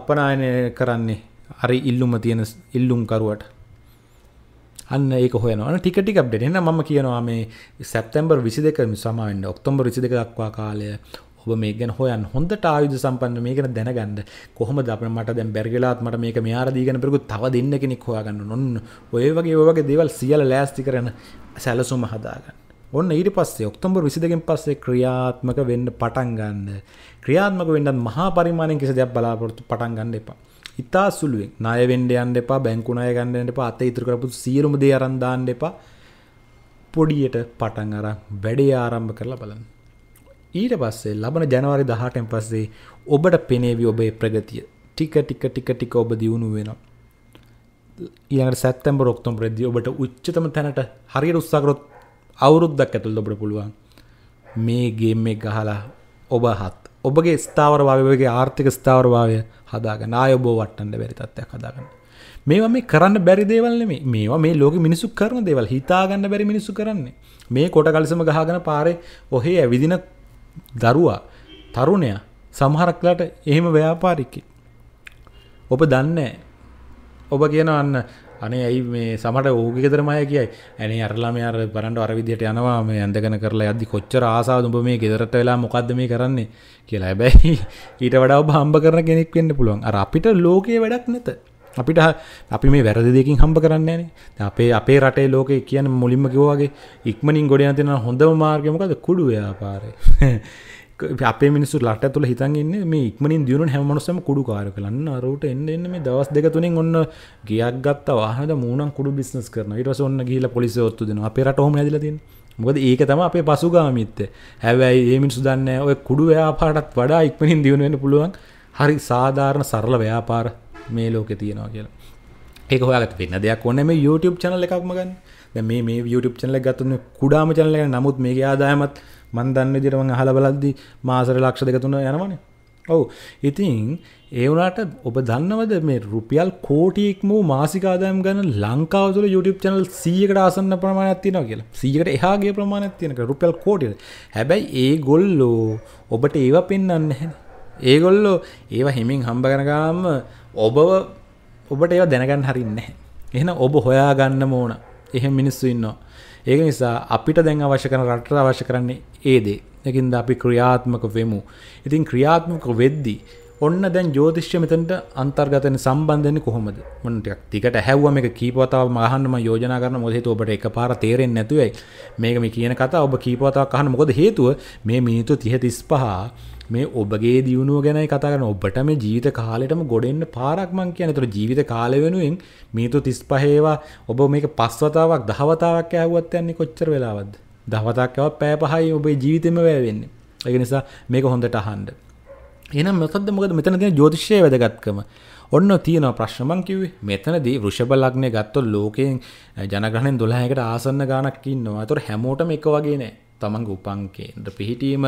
අපනායනය කරන්නේ හරි ඉල්ලුම තියෙන ඉල්ලුම් කරුවට අන්න ඒක හොයනවා ටික ටික අප්ඩේට් එහෙනම් මම කියනවා මේ සැප්තැම්බර් 22 සමාවෙන්න ඔක්තෝබර් 22 දක්වා කාලය ඔබ මේ ගැන හොයන් හොඳට ආයුධ සම්පන්න මේ ගැන දැනගන්න කොහොමද අපිට මට දැන් බැරිගලාත් මට මේක මෙයාට දීගෙන පෙරකුත් තව දෙන්න කෙනෙක් හොයාගන්න ඔන්න ඔය වගේ ඔය වගේ දේවල් සියල්ල ලෑස්ති කරන සැලසුම හදාගන්න ඔන්න ඊට පස්සේ ඔක්තොම්බර් විසිදකින් පස්සේ ක්‍රියාත්මක වෙන්න පටන් ගන්න ක්‍රියාත්මක වෙන්නත් මහා පරිමාණයෙන් කිසි දෙයක් බලාපොරොත්තු පටන් ගන්න එපා. ඉතා සුළුවෙන් ණය වෙන්න යන්න එපා, බැංකු ණය ගන්න යන්න එපා, අතේ ඉතුරු කරපු සියලුම දේ අරන් දාන්න එපා. පොඩියට පටන් අරන් වැඩේ ආරම්භ කරලා බලන්න. ඊට පස්සේ ලබන ජනවාරි 18න් පස්සේ ඔබට පෙනේවි ඔබේ ප්‍රගතිය. ටික ටික ටික ටික ඔබ දියුණු වෙනවා. ඊළඟට සැප්තැම්බර් ඔක්තෝබර්දී ඔබට උච්චතම තැනට හරියට උත්සාහ කරොත් අවුරුද්දක් ඇතුළත ඔබට පුළුවන් මේ ගේම් එක ගහලා ඔබ හත් ඔබගේ ස්ථාවරභාවය ඔබගේ ආර්ථික ස්ථාවරභාවය හදාගන්න. ආය ඔබ වටන්න බැරි තත්ත්වයක් හදාගන්න. මේවා මේ කරන්න බැරි දේවල් නෙමෙයි. මේවා මේ ලෝකෙ මිනිස්සු කරන දේවල්. හිතා ගන්න බැරි මිනිස්සු කරන්නේ. මේ කොට කලිසම ගහගෙන පාරේ ඔහේ ඇවිදින දරුවා තරුණයා සමහරක්ලට එහෙම ව්‍යාපාරිකි. ඔබ දන්නේ ඔබ කියන අන්න අනේ ඇයි මේ සමට ඕගෙ ගෙදරම අය කියයි. ඇනේ අරලා මේ අර බරන්ඩ අර විදියට යනවා මේ ඇඳගෙන කරලා යද්දි කොච්චර ආසාවද ඔබ මේ ගෙදරට වෙලා මොකද්ද මේ කරන්නේ කියලා. හැබැයි ඊට වඩා ඔබ හම්බ කරන කෙනෙක් වෙන්න පුළුවන්. අර අපිට ලෝකයේ වැඩක් නැත. අපිට අපි මේ වැරදි දෙකින් හම්බ කරන්න නේ අපේ අපේ රටේ ලෝක කියන මුලින්ම කිවවාගේ ඉක්මනින් ගොඩයන තිෙන හොඳම මාර්ගමකද කුඩු ව්‍යාපාරය අපේ මිනිසු ලට තුළ හිතන් ඉන්න මේ ඉක්මනින් දියුණු හැමනස්සම කුඩු කාර කලන්න අරුට එන්න එන්න මේ දවස් දෙක තුනින් ඔන්න ගියක් ගත්ත වාහනද මූුණන් කුඩු බිස්නස් කරන ඉටස ඔන්න ගීල පොලිසි ඔත්තු දෙන අපේ රට හොම ඇදලතින් මොකද ඒක තම අපේ පසුගාමිත්ත හැබැයි ඒ මිනිසු දන්න ඔය කුඩු ව්‍යාපාටත් වඩා ඉක්මනින් දියුණුවෙන පුළුවන් හරි සාධාරණ සරල ව්‍යාපාර මේ ලෝක තියෙනවා කියලා ඒක හොයාගත වෙන්න දෙයක් ඕන මේ YouTube channel එකක්ම ගන්න. දැන් මේ මේ YouTube channel එක ගත්තොත් කුඩාම channel එක නමුත් මේකේ ආදායමත් මම දන්න විදිහට මම අහලා බලද්දි මාසෙට ලක්ෂ දෙක තුන යනවනේ. ඔව්. ඉතින් ඒ වුණාට ඔබ දන්නවද මේ රුපියල් කෝටියක් මෝ මාසික ආදායම් ගන්න ලංකාව තුළ YouTube channel 100කට ආසන්න ප්‍රමාණයක් තියෙනවා කියලා. 100කට එහා ගිය ප්‍රමාණයක් තියෙනක රුපියල් කෝටියද. හැබැයි ඒගොල්ලෝ ඔබට ඒව පෙන්වන්නේ නැහැ. ඒගොල්ලෝ ඒව හිමින් හම්බ කරගාම ඔබව ඔබට ඒව දැනගන්න හරින්න එහෙන ඔබ හොයාගන්න ඕන එහෙම මිනිස්සු ඉන්නවා ඒක නිසා අපිට දැන් අවශ්‍ය කරන රට අවශ්‍ය කරන්නේ ඒදේ එකින්ද අපි ක්‍රියාත්මක වෙමු ඉතින් ක්‍රියාත්මක වෙද්දී ඔන්න දැන් ජෝතිශ්‍ය මෙතනට අන්තර්ගතන සම්බන්ධන්නේ කොහොමද මම ටිකක් ටිකට ඇහුවම එක කීප වතාවක් මම අහන්න මම යෝජනා කරන මොකද හේතුව ඔබට එකපාර තේරෙන්නේ නැතුවයි මේක මේ කියන කතාව ඔබ කීප වතාවක් අහන්න මොකද හේතුව මේ මිනිත්තු 30 35 මේ ඔබගේ දියුණුව ගැනයි කතාරන ඔබට මේ ජීවිත කාලෙටම ගොඩෙන්න්න පාරක්මං කියන තුර ජීවිත කාලය වෙනුවෙන් මීතු තිස් පහේවා ඔබ මේක පස්වතාවක් දහවතාවක් ඇහුවත් යන්නේ කොච්චර වෙලාවද දහවතාක්ව පෑ පහයි ඔබේ ජීවිතම වැෑවෙන්න එක නිසා මේක හොඳට අහන්ඩ එනම් මොකද මොකද මෙතන තියෙන ජෝතිෂය වැදගත්කම ඔන්න තියෙන ප්‍රශ්නමං කිවේ මෙතනදී වෘෂභ ලග්නය ගත්තොත් ලෝකයෙන් ජනග්‍රහණයෙන් 12කට ආසන්න ගානක් ඉන්නවා. ඒතර හැමෝටම එක වගේ නෑ. තමන්ගේ උපන් කේන්ද්‍ර පිහිටීම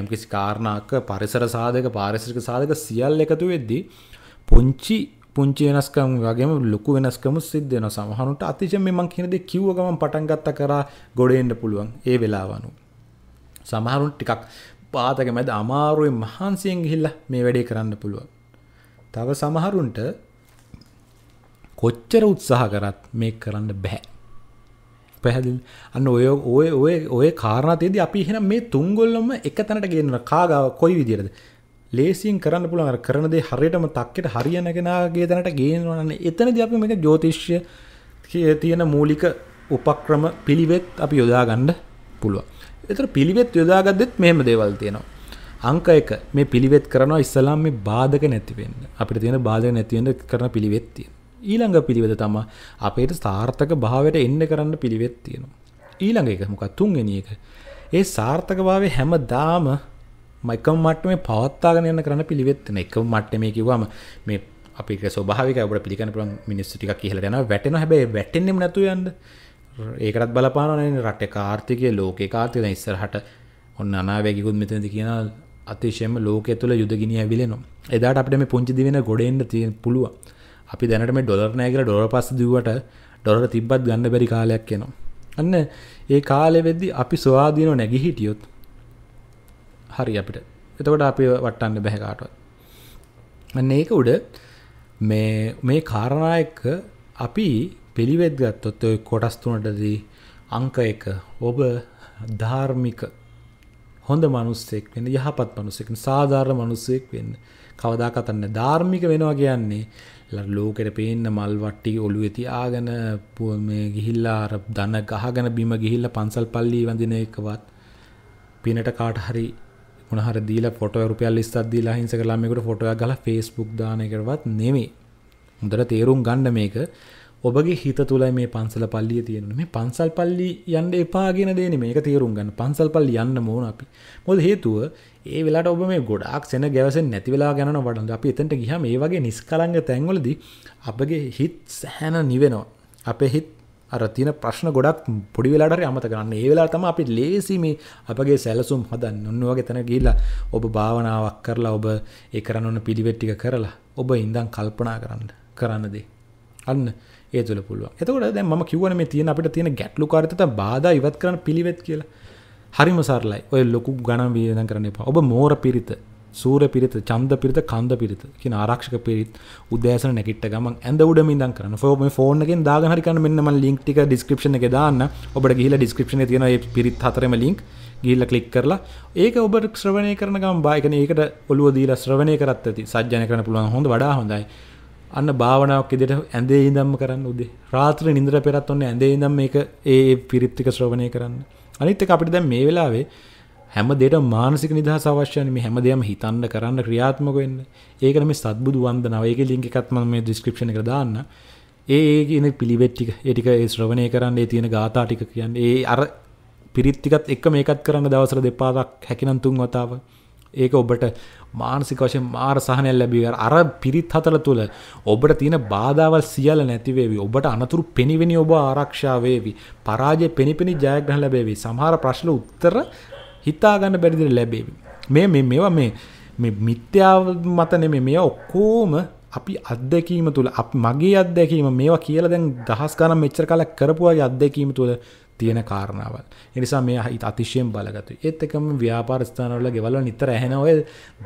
යම් කිසි කාරණාක පරිසර සාධක පාරිසරික සාධක සියල් එකතු වෙද්දී පුංචි පුංචි වෙනස්කම් වගේම ලොකු වෙනස්කම සිද්ධ වෙනවා සමහරුන්ට අතිශය මේ මං කියන දේ කිව්ව ගමන් පටන් ගත්ත කරා ගොඩ එන්න පුළුවන් ඒ වෙලාව අනුව සමහරුන් ටිකක් පාතක මැද අමාරුවෙන් මහන්සියෙන් ගිහිල්ලා මේ වැඩේ කරන්න පුළුවන් තව සමහරුන්ට කොච්චර උත්සාහ කරත් මේ කරන්න බැහැ පැහැදිල් අන්න ඔය ඔය ඔය ඔය කාරණතයේද අපි හෙන මේ තුන්ගොල්ලොම එක තැනට ගන්න කාගාව කොයි විදිරද ලේසින් කරන්න පුළුවන් කරනද හරියටම තක්කට හරියනගෙනගේ තැනට ගේනවන්න එතනද අපි මේ ජෝතිශ්‍ය තියෙන මූලික උපක්‍රම පිළිවෙත් අපි යොදාගණ්ඩ පුළුව එතර පිළිවෙත් යොදාගදෙත් මෙම දේවල් තියෙනවා අංක එක මේ පිළිවෙත් කරනවා ඉස්සලාම් මේ බාධක නැතිවෙන්න අපිට තියෙන බාධක නැතිවෙන්න කරන පිළිවෙත් තියෙන ඊළඟ පිළිවෙත තම අපේට සාර්ථක භාවයට එන්න කරන්න පිළිවෙත් තියෙනවා ඊළඟ එක මොකක් තුන්ගෙන එක ඒ සාර්ථකභාවය හැම දාම මයික මට්ටමේ පවත්තාගෙන යන්න කරන්න පිළිවෙත්න එක මට්ටමේ කිවම මේ අපි ස්වභාවිකවට පිළිකන පුළන් මිනිස්සු ටික කියලට යන වැටෙන හැබැයි වැටෙන්නෙම නැතු යන්න ඒකටත් බලපානන රට කාර්ථිකය ලෝකේ කාර්තික ඉස්සරහට ඔන්න අනාවැකිකුත් මෙතනද කියන අතිශයම ලෝක තුළ යුදගිනි ඇවිලෙනවා එදාට අපට මේ පුංචි දිවෙන ගොඩෙන්ට තියෙන පුළුවන් අපි දැනට මේ ඩොලර් නෑ කියලා ඩොලර් පස්සේ දීුවට ඩොලර් තිබ්බත් ගන්න බැරි කාලයක් එනවා. අන්න ඒ කාලේ වෙද්දි අපි සොයාදීනව නැගී හිටියොත් හරි අපිට. එතකොට අපි වටන්න බැහැ කාටවත්. අන්න ඒක උඩ මේ මේ කාරණා එක්ක අපි පිළිවෙත් ගත්තොත් ඔය කොටස් තුනටදී අංක 1 ඔබ ධාර්මික හොඳ මනුස්සෙක් වෙන්න යහපත් මනුස්සෙක් සාධාරණ මනුස්සෙක් වෙන්න කවදාකවත් නැහැ ධාර්මික වෙනවා කියන්නේ ලෝකෙට පේන්න මල් වට්ටි ඔළුවේ තියාගෙන මේ ගිහිල්ලා අර දන ගහගෙන බිම ගිහිල්ලා පන්සල් පල්ලි වඳින එකවත් පිනට කාට හරි මොන හරි දීලා ෆොටෝ රුපියල් 20ක් දීලා හිංසක ළමයෙකුට ෆොටෝ එකක් ගහලා Facebook දාන එකවත් නෙමෙයි හොඳට තේරුම් ගන්න මේක ඔබගේ හිත තුළයි මේ පන්සල පල්ලිය තියෙන මේ පන්සල් පල්ලි යන්න එපාගෙන දේන මේක තේරුම් ගන්න පන්සල් පල්ලි යන්න මෝන අපි මොද හේතුව ඒ වෙලාට ඔබ මේ ගොඩක් සෙන ගැවසෙන් නැති වෙලා ගැන වඩන් අපි එතට ගිහම ඒ වගේ නිස්කරංග තැන්වලදී අපගේ හිත් සැහැන නිවෙනවා අපේ හිත් අර තින ප්‍රශ්න ගොඩක් පොඩි වෙලාට අමත කරන්න ඒ වෙලා තම අපි ලේසිම අපගේ සැලසුම් හදන්න ඔන්නවගේ තැන ගිල්ලා ඔබ භාවනාවක් කරලා ඔබ ඒ කරන්න ඕන පිළිවෙට්ටික කරලා ඔබ ඉඳන් කල්පනා කරන්න කරන්නදේ අන්න ඒ තුළ පුළුව එතකොට දැ ම කිවන මේ තියෙන අපිට තියෙන ගැටලු කාරත බාධ ඉවත් කරන පිළිවෙත් කියලා හරිම සරලයි ඔය ලොකු ගණන් වියදන් කරන එපා ඔබ මෝර පිරිත සූර පිරිත චන්ද පිරිත කන්ද පිරිත කියන ආරක්ෂක පිරිත් උදෑසන නැකිට ගම ඇද උඩ මිදන් කරන ෝම ෆෝන්ගෙන් දාගහරිකන්න මෙන්නම ලිින්ක්ටික ඩිස්ක්‍රපෂන එක දාන්න ඔබට ගිහිල ඩිස්ක්‍රපෂන තියෙන පිරිත් හතරම ලිින්ක් ගිල්ල කලික් කරලා ඒක ඔබ ශ්‍රවණය කරන ගම් බායකන ඒකට ඔලුව දීල ශ්‍රවණය කරත් ඇති සජ්‍යන කරන පුළුවන් හොඳ වඩා හොඳයි අන්න භාවනාවක් ඉදිරියට ඇඳේ ඉඳන්ම කරන්න උදේ. රාත්‍රියේ නිින්දට පෙරත් ඔන්න ඇඳේ ඉඳන් මේක ඒ පිරිත්තික ශ්‍රවණය කරන්න. අනිත් එක අපිට දැන් මේ වෙලාවේ හැම දෙයකම මානසික නිදහස අවශ්‍යයි. මේ හැම දෙයක්ම හිතන්න කරන්න ක්‍රියාත්මක වෙන්න. ඒකනම් මේ සත්බුදු වන්දනාව. ඒකේ ලින්ක් එකත් මම මේ ඩිස්ක්‍රිප්ෂන් එකට දාන්න. ඒ ඒ කියන පිළිවෙත් ටික ඒ ටික ඒ ශ්‍රවණය කරන්න ඒ තියෙන ગાථා ටික කියන්නේ ඒ අර පිරිත් ටිකත් එක්ක මේකත් කරන්න දවසර දෙපාරක් හැකිනම් තුන් වතාවක් ඒක ඔබට මානසික වශයෙන් මාර සහනයක් ලැබී අර පිරිත් හතර තුළ ඔබට තියෙන බාධාවල් සියල්ල නැතිවේවි ඔබට අනතුරු පෙනිවෙනි ඔබ ආරක්ෂා වේවි පරාජය පෙනිපෙනි ජයග්‍රහණ ලැබේවි සමහර ප්‍රශ්න උත්තර හිතා ගන්න බැරි විදිහට ලැබේවි මේ මේ මේවා මේ මේ මිත්‍යාව මත නෙමෙයි මේවා ඔක්කොම අපි අත්දැකීම තුළ මගේ අත්දැකීම මේවා කියලා දැන් දහස් ගණන් මෙච්චර කාලයක් කරපුවාගේ අත්දැකීම තුළ තියෙන කාරණාවල්. ඒ නිසා මේ අතිශයෙන් බලගතුයි. ඒත් එකම ව්‍යාපාර ස්ථානවල ගෙවල් වල නිතර ඇහෙන ඔය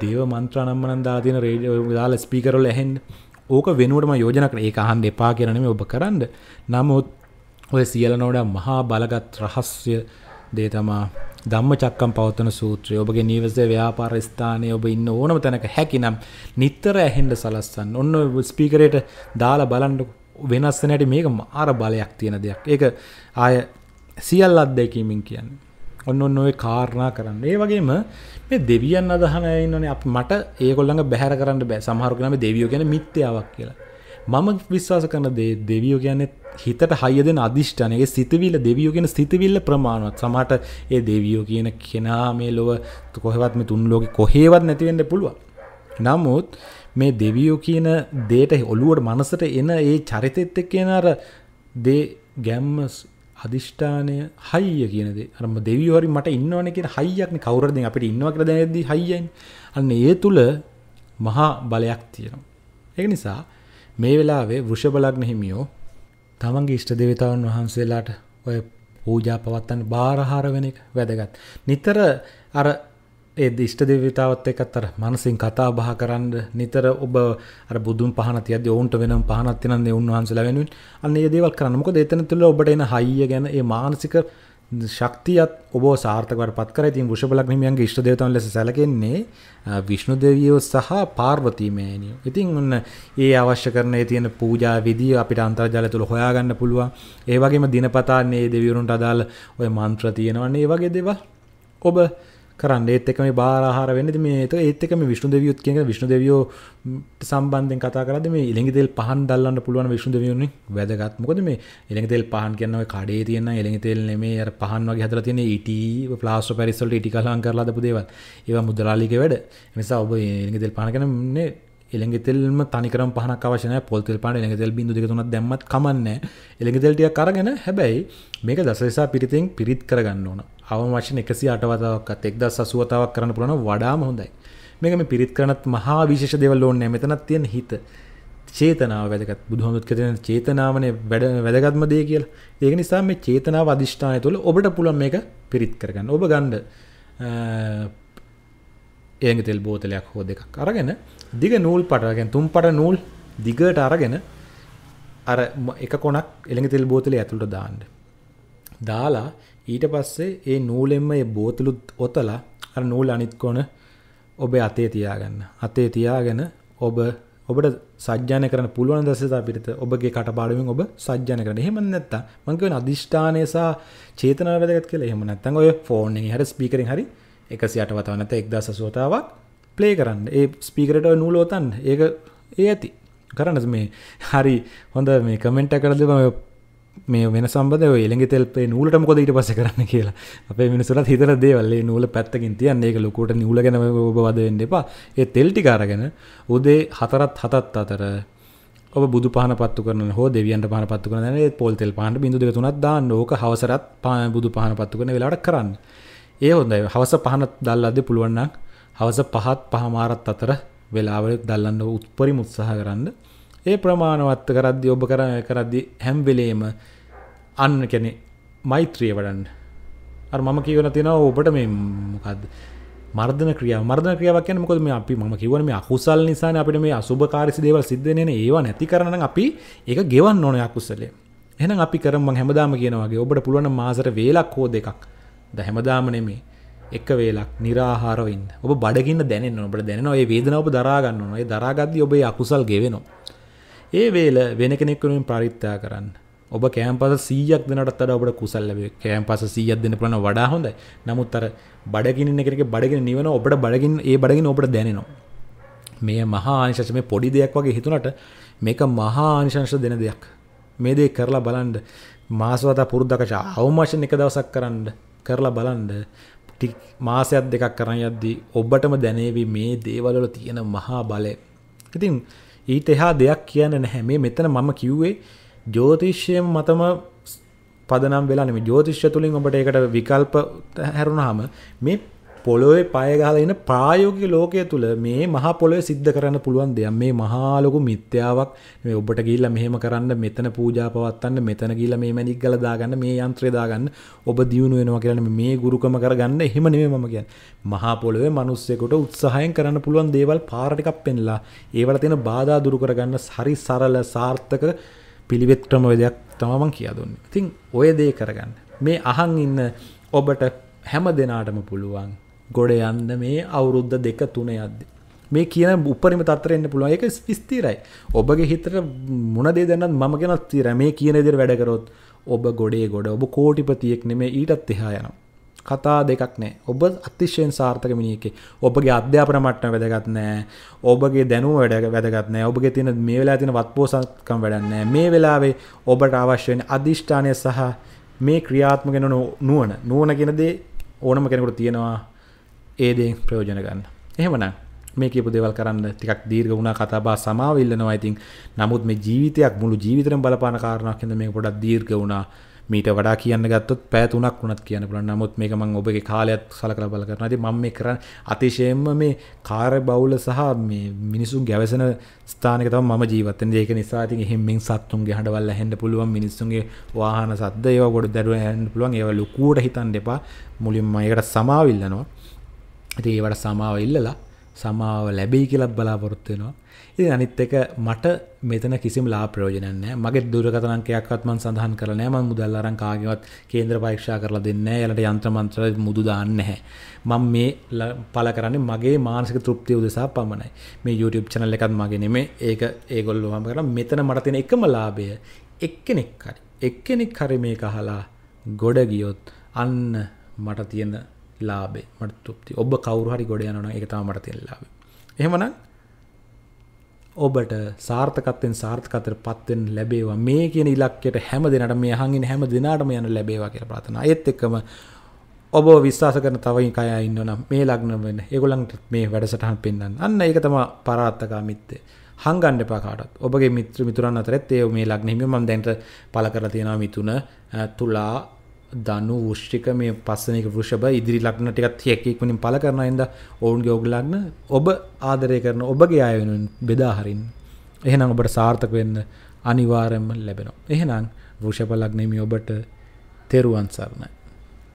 දේව මන්ත්‍ර අනම්මනම් දාලා තියෙන රේඩියෝ දාලා ස්පීකර් වල ඇහෙන්න. ඕක වෙනුවටම යෝජනා කරලා ඒක අහන්න එපා කියලා නෙමෙයි ඔබ කරන්න. නමුත් ඔය සියලනෝඩ මහා බලගත් රහස්‍ය දේ තමා ධම්ම චක්කම් පවත්තන සූත්‍රය ඔබගේ නිවසේ ව්‍යාපාර ස්ථානය ඔබ ඉන්න ඕනම තැනක හැකිනම් නිත්තර ඇහෙන්ඩ සලස්සන්න ඔන්න ස්පීකරයට දාලා බලන්ඩ වෙනස්සනට මේක ආර බලයක් තියෙන දෙයක් ඒක ආය සියල් අත්දැකීමෙන් කියන්නේ. ඔන්න ඔන්න ඔය කාරණා කරන්න. ඒ වගේම මේ දෙවියන් අදහන ඉන්නනේ අපි මට ඒගොල්ලන්ව බැහැර කරන්න බෑ. සමහරු කියනවා මේ දෙවියෝ කියන්නේ මිත්‍යාවක් කියලා. මම විශ්වාස කරන දේ දෙවියෝ කියන්නේ හිතට හය දෙන අදිෂ්ඨානය. ඒ සිතවිල්ල දෙවියෝ කියන සිතවිල්ල ප්‍රමාණවත්. සමහරට ඒ දෙවියෝ කියන කෙනා මේ ලොව කොහෙවත් මේ තුන් ලෝකේ කොහෙවත් නැති වෙන්න පුළුවන්. නමුත් මේ දෙවියෝ කියන දේට ඔළුවට මනසට එන ඒ චරිතෙත් එක්ක එන අර දේ ගැම්ම අධිෂ්ඨානය හයිය කියනද අරම දෙවිවරි මට ඉන්නවන කියෙන හයියක්න කවරද අපිට ඉන්නවකර දැනදී හයියෙන් අන්න ඒ තුළ මහා බලයක් තියෙනවා. ඒ නිසා මේ වෙලාවේ වෘෂබලග්න හිමියෝ තමන්ගේ ඉෂ්ට දෙවිතාවන් වහන්සේලාට ඔය පූජා පවත්තන්න බාරහාර වෙන එක වැදගත්. නිතර අර ඒ දිෂ්ට දෙවිතාවත් එකත් අර මනසින් කතා බහ කරන්න නිතර ඔබ අර බුදුන් පහන තියද ඔවුන්ට වෙනම් පහනක් තියනන්නේ උන්වහන්සේලා වෙනුවෙන් අන්න ඒ දේවල් කරන්න මොකද එතන තුල ඔබට එන හයිය ගැන ඒ මානසික ශක්තියත් ඔබ සාර්ථකවට පත් කර ඉතින් වෘෂභලක් හිමියන්ගේ ඉෂ්ට දේවතාවන් ලෙස සැලකෙන්නේ විෂ්ණු දෙවියෝ සහ පාර්වතී මෑණියෝ. ඉතින් ඔන්න ඒ අවශ්‍ය කරන ඒ තියෙන පූජා විදිය අපිට අන්තර්ජාලය තුල හොයාගන්න පුළුවන්. ඒ වගේම දිනපතා මේ දෙවිවරුන්ට අදාළ ওই මන්ත්‍ර තියෙනවනේ. ඒ වගේ දේවල් ඔබ කරන්න ඒත් එකම බාරහාර වෙන්න මේ ඒත් එකම විෂ්ණු දෙවියොත් කියන විෂ්ණු දෙවියෝ සම්බන්ධයෙන් කතා කරද මේ ඉළඟ තෙල් පහන් දල්ලන්න පුළුවන් විෂ්ණු දෙවියන්නේ වැදගත් මොකද මේ එළඟ තෙල් පහන් කියන්නව කඩේ තියන්න එළඟ තෙල් නෙමේ අර පහන් වගේ හදලා තියෙන ඊටි ප්ලාස්ටර් පැරිස් වලට ඊටි කලහම් කරලා දපු දේවල් ඒවා මුදලාලිගේ වැඩ නිසා ඔබ එළඟ තෙල් පහන කියන්නේ එළෙගෙතෙල්ම තනිකරම් පහනක් අවශන පොල්තෙල් පාන එළෙගෙතෙල් බිඳු දෙක තුනක් දැම්මත් කමන්නේ එළෙගෙතෙල් ටික අරගෙන හැබැයි මේක දසදෙසා පිරිතෙන් පිරිත් කරගන්න ඕන අවම වශයෙන් 108 වතාවක්වත් 1080තාවක් කරන්න පුළුවන් වඩාම හොඳයි මේක මේ පිරිත් කරනත් මහා විශේෂ දේවල් ඕනේ මෙතනක් තියෙන හිත චේතනාව වැදගත් බුදුහමදුත් කියන චේතනාවනේ වැඩ වැදගත්ම දේ කියලා ඒක නිසා මේ චේතනාව අදිෂ්ඨානය තුළ ඔබට පුළුවන් මේක පිරිත් කරගන්න ඔබ ගන්න එළෙගෙතෙල් බෝතලයක් හෝ දෙකක් අරගෙන දිග නූල් පටගෙන් තුම් පට නූල් දිගට අරගෙන අර එක කොනක් එළඟ තෙල් බෝතලේ ඇතුළට දාන්න. දාලා ඊට පස්සේ ඒ නූලෙන්ම ඒ බෝතලුත් ඔතලා අර නූල් අනිත් කොන ඔබේ අතේ තියාගන්න. අතේ තියාගෙන ඔබ ඔබට සජ්ජානය කරන පුළුවන් දසේ අපිට ඔබගේ කටපාඩුවෙන් ඔබ සජ්ජානය කරන්න. එහෙම නැත්තම් මම කියන අදිෂ්ඨානය සහ චේතනාව වැදගත් කියලා. එහෙම නැත්තම් ඔය ෆෝන් එකේ හරි ස්පීකරෙන් හරි 108 වතාවක් නැත්නම් 1080 වතාවක් ප්ලේ කරන්න ඒ ස්පීකරට නූලෝතන් ඒක ඒ ඇති කරන්න මේ හරි හොඳ මේ කමෙන්ට කරද මේ වෙන සම්බද එළෙ තෙල්ේ නූලට මොද ඉට පස කරන්න කියලා අපේ මිනිසුරත් හිතර දේවල්ලේ නූල පැත්තකින් තියන්නේ එක ලොකුට නිූලගැන බවද වෙන්න එපා ඒ තෙල්ටි කාරගෙන උදේ හතරත් හතත් අතර ඔබ බුදු පහන පත්තු කරන හෝ දෙවියන්ට පහන පත්තු කරන පොල් තෙල් පහට බිඳු දෙක තුනක් දාන්න ඕක හවසරත් පහ බුදු පහන පත්තු කරන වෙලාවට කරන්න. ඒ හොඳයි. හවස පහන දැල්ලාදී පුළුවන් නම් හවස පහත් පහමාරත් අතර වෙලාවල දල්ලන්න උත්පරිම උත්සාහ කරන්න ඒ ප්‍රමාණවත්ත කරද්දි ඔබ කර කරද්දි හැම්වෙලේම අන්න කැනෙ මෛත්‍රිය වඩන්න අර මම කියවන තිෙනව ඔබට මේ මොකක්ද මර්ධන ක්‍රිය මර්ධන ක්‍රියාවක් කියන මොකද මේ අපි මම කිව්වනේ මේ අකුසල් නිසානේ අපිට මේ අසුභකාරී දේවල් සිද්ධ වෙන්නේ නේ ඒවා නැති කරන නම් අපි ඒක ගෙවන්න ඕනේ අකුසලේ එහෙනම් අපි කරමු මම හැමදාම කියනවා වගේ ඔබට පුළුවන් මාසෙට වේලක් හෝ දෙකක් ද හැමදාම නෙමෙයි එක වේලක් නිරාහාරවන්න ඔබ බඩගින්න දැනෙන් ඔබට දැන ඔය වේදනාව දරාගන්න නොයි දරාගත්දී ඔබේ අකුසල් ගෙවෙනවා. ඒ වේල වෙන කෙනෙක්කනුවෙන් පරිත්තා කරන්න ඔබ කෑම්පස සීයක් දෙනටත් අට ඔබට කුසල්ලවේ කෑම්පස සීයක් දෙන පලන වඩා හොඳයි නමුත් අර බඩගින්න එකෙ බඩගෙන නිවන ඔබට බඩගින් ඒ බඩගින් ඔබට දැනෙනවා. මේ මහා ආනිශංශ මේ පොඩි දෙයක් වගේ හිතුනට මේක මහා ආනිශංශ දෙන දෙයක්. මේ දේ කරලා බලන්න මාසවතා පුරුද්දකශ අවමාශන එක දවසක් කරන්න කරලා බලන්න ටික් මාසයක් දෙකක් කරන යද්දී ඔබටම දැනේවි මේ දේවල්වල තියෙන මහා බලය. ඉතින් ඊට එහා දෙයක් කියන්න නැහැ. මේ මෙතන මම කිව්වේ ජ්‍යොතිෂය මතම පදනම් වෙලා නෙමෙයි. ජ්‍යොතිෂය තුලින් ඔබට ඒකට විකල්ප හැරුණාම මේ පොළොවේ පය ගහලා ඉන්න ප්‍රායෝගික ලෝකයේ තුල මේ මහා පොළොවේ සිද්ධ කරන්න පුළුවන් දෙයක්. මේ මහා ලොකු මිත්‍යාවක් මේ ඔබට ගිහිල්ලා මෙහෙම කරන්න මෙතන පූජා පවත්වන්න මෙතන ගිහිල්ලා මේ මැණික් ගල දාගන්න මේ යන්ත්‍රය දාගන්න ඔබ දියුණු වෙනවා කියලා මේ ගුරුකම කරගන්න එහෙම නෙමෙයි මම කියන්නේ. මහා පොළොවේ මිනිස්සෙකුට උත්සාහයෙන් කරන්න පුළුවන් දේවල් පාර ටිකක් පෙන්ලා ඒවල තියෙන බාධා දුරු කරගන්න හරි සරල සාර්ථක පිළිවෙත් ක්‍රමවේදයක් තමයි මම කියා දුන්නේ. ඉතින් ඔය දේ කරගන්න. මේ අහන් ඉන්න ඔබට හැම දෙනාටම පුළුවන් ගොඩ යන්න මේ අවුරුද්ධ දෙක තුන යද්ද. මේ කියන උපරිම තත්තරෙන්න්න පුළුව එක ස්ස්තීරයි. ඔබගේ හිතට මුණදේ දැන්නත් මම කෙනත් තීර මේ කියන දෙර වැඩකරොත් ඔබ ගොඩේ ගොඩ ඔබ කෝටිපතියෙක් නෙමේ ඊටත් එහා යනම්. කතා දෙකක් නෑ ඔබ අතිශයෙන් සාර්ථක මිනිියකේ ඔබගේ අධ්‍යාපන මට්න වැදගත් නෑ ඔබගේ දැනුව වැඩ වැදගත් නෑ ඔබගේ තින මේ වෙලා තින වත්පෝසත්කම් වැඩන්නෑ මේ වෙලාවේ ඔබට අවශ්‍යයෙන් අධිෂ්ඨානය සහ මේ ක්‍රියාත්මගෙන නුවන නුවන කෙනදේ ඕනම කෙනෙකුට තියෙනවා ඒදෙන් ප්‍රයෝජන ගන්න එහෙමනම් මේ කියපු දේවල් කරන්න ටිකක් දීර්ඝ වුණා කතා බහ සමාව ඉල්ලනවා ඉතින් නමුත් මේ ජීවිතයක් මුළු ජීවිතේම බලපාන කාරණාවක් හින්දා මේක පොඩක් දීර්ඝ වුණා මීට වඩා කියන්න ගත්තොත් පැය තුනක් වුණත් කියන්න පුළුවන් නමුත් මේක මම ඔබගේ කාලයත් සලකලා බල කරනවා ඉතින් මම මේ කරන්නේ අතිශයින්ම මේ කාර්යබහුල සහ මේ මිනිසුන් ගැවසෙන ස්ථානයක තමයි මම ජීවත් වෙන්නේ ඒක නිසා ඉතින් එහෙම මින් සත්තුන්ගේ හඬවල් ඇහෙන්න පුළුවන් මිනිස්සුන්ගේ වාහන සද්ද ඒවා ගොඩ දැරුව ඇහෙන්න පුළුවන් ඒවා ලුකුවට හිතන්න එපා මුලින්ම ඒකට සමාව ඉල්ලනවා ඉතින් ඒවට සමාව ඉල්ලලා සමාව ලැබෙයි කියලා බලාපොරොත්තු වෙනවා. ඉතින් අනිත් එක මට මෙතන කිසිම ලාභ ප්‍රයෝජනයක් නැහැ. මගේ දුරකථන අංකයක්වත් මම සඳහන් කරලා නැහැ. මම මුදල් අරන් කාගෙවත් කේන්ද්‍ර පරීක්ෂා කරලා දෙන්නේ නැහැ. යාලට යන්ත්‍ර මන්ත්‍ර මුදු දාන්නේ නැහැ. මම මේ පළ කරන්නේ මගේ මානසික තෘප්තිය උදෙසා පමණයි. මේ YouTube channel එකත් මගේ නෙමෙයි. ඒක ඒගොල්ලෝ මම කරලා මෙතන මට තියෙන එකම ලාභය එක්කෙනෙක් හරි එක්කෙනෙක් හරි මේක අහලා ගොඩ ගියොත් අන්න මට තියෙන ලාබේ මට තුප්ති ඔබ කවරු හරි ගොඩ යනන එකතා මට තිෙල්ලාබ එහෙමන ඔබට සාර්ථකත්තෙන් සාර්ථකතර පත්වෙන් ලැබේවා මේ කියන ඉලක්කයට හැම දෙනට මේ හඟින් හැම දෙනාටම යන ලැබේවා කියර ප්‍රාථන ඒත් එක්කම ඔබ විශ්වාස කරන තවයි කය ඉන්නනම් මේ ලග්න වෙන්න ඒගොලන්ට මේ වැඩසටහන් පෙන්න්න අන්න ඒක තම පරාත්තකා මිත්තේ හංගන්න පාකාටත් ඔබගේ මිත්‍ර මිතුරන් අතරත් ඒ මේ ලක්නෙම මන් දැන්ට පල කර තියෙනවා මිතුන තුලා දනු වෘෂ්ටික මේ පස්සනක වෘෂභ ඉදිරි ලක්න ටිකත් හැකෙක්මනින් පල කරන ඉද ඔවුන්ගේ ඔගලක්න ඔබ ආදරය කරන ඔබගේ අයවෙනුන් බෙදාහරින් එහෙනම් ඔබට සාර්ථක වෙන්න අනිවාරෙන්ම ලැබෙනවා. එහෙනම් වෘෂභ ලග්නෙමි ඔබට තෙරුවන් සරණයි.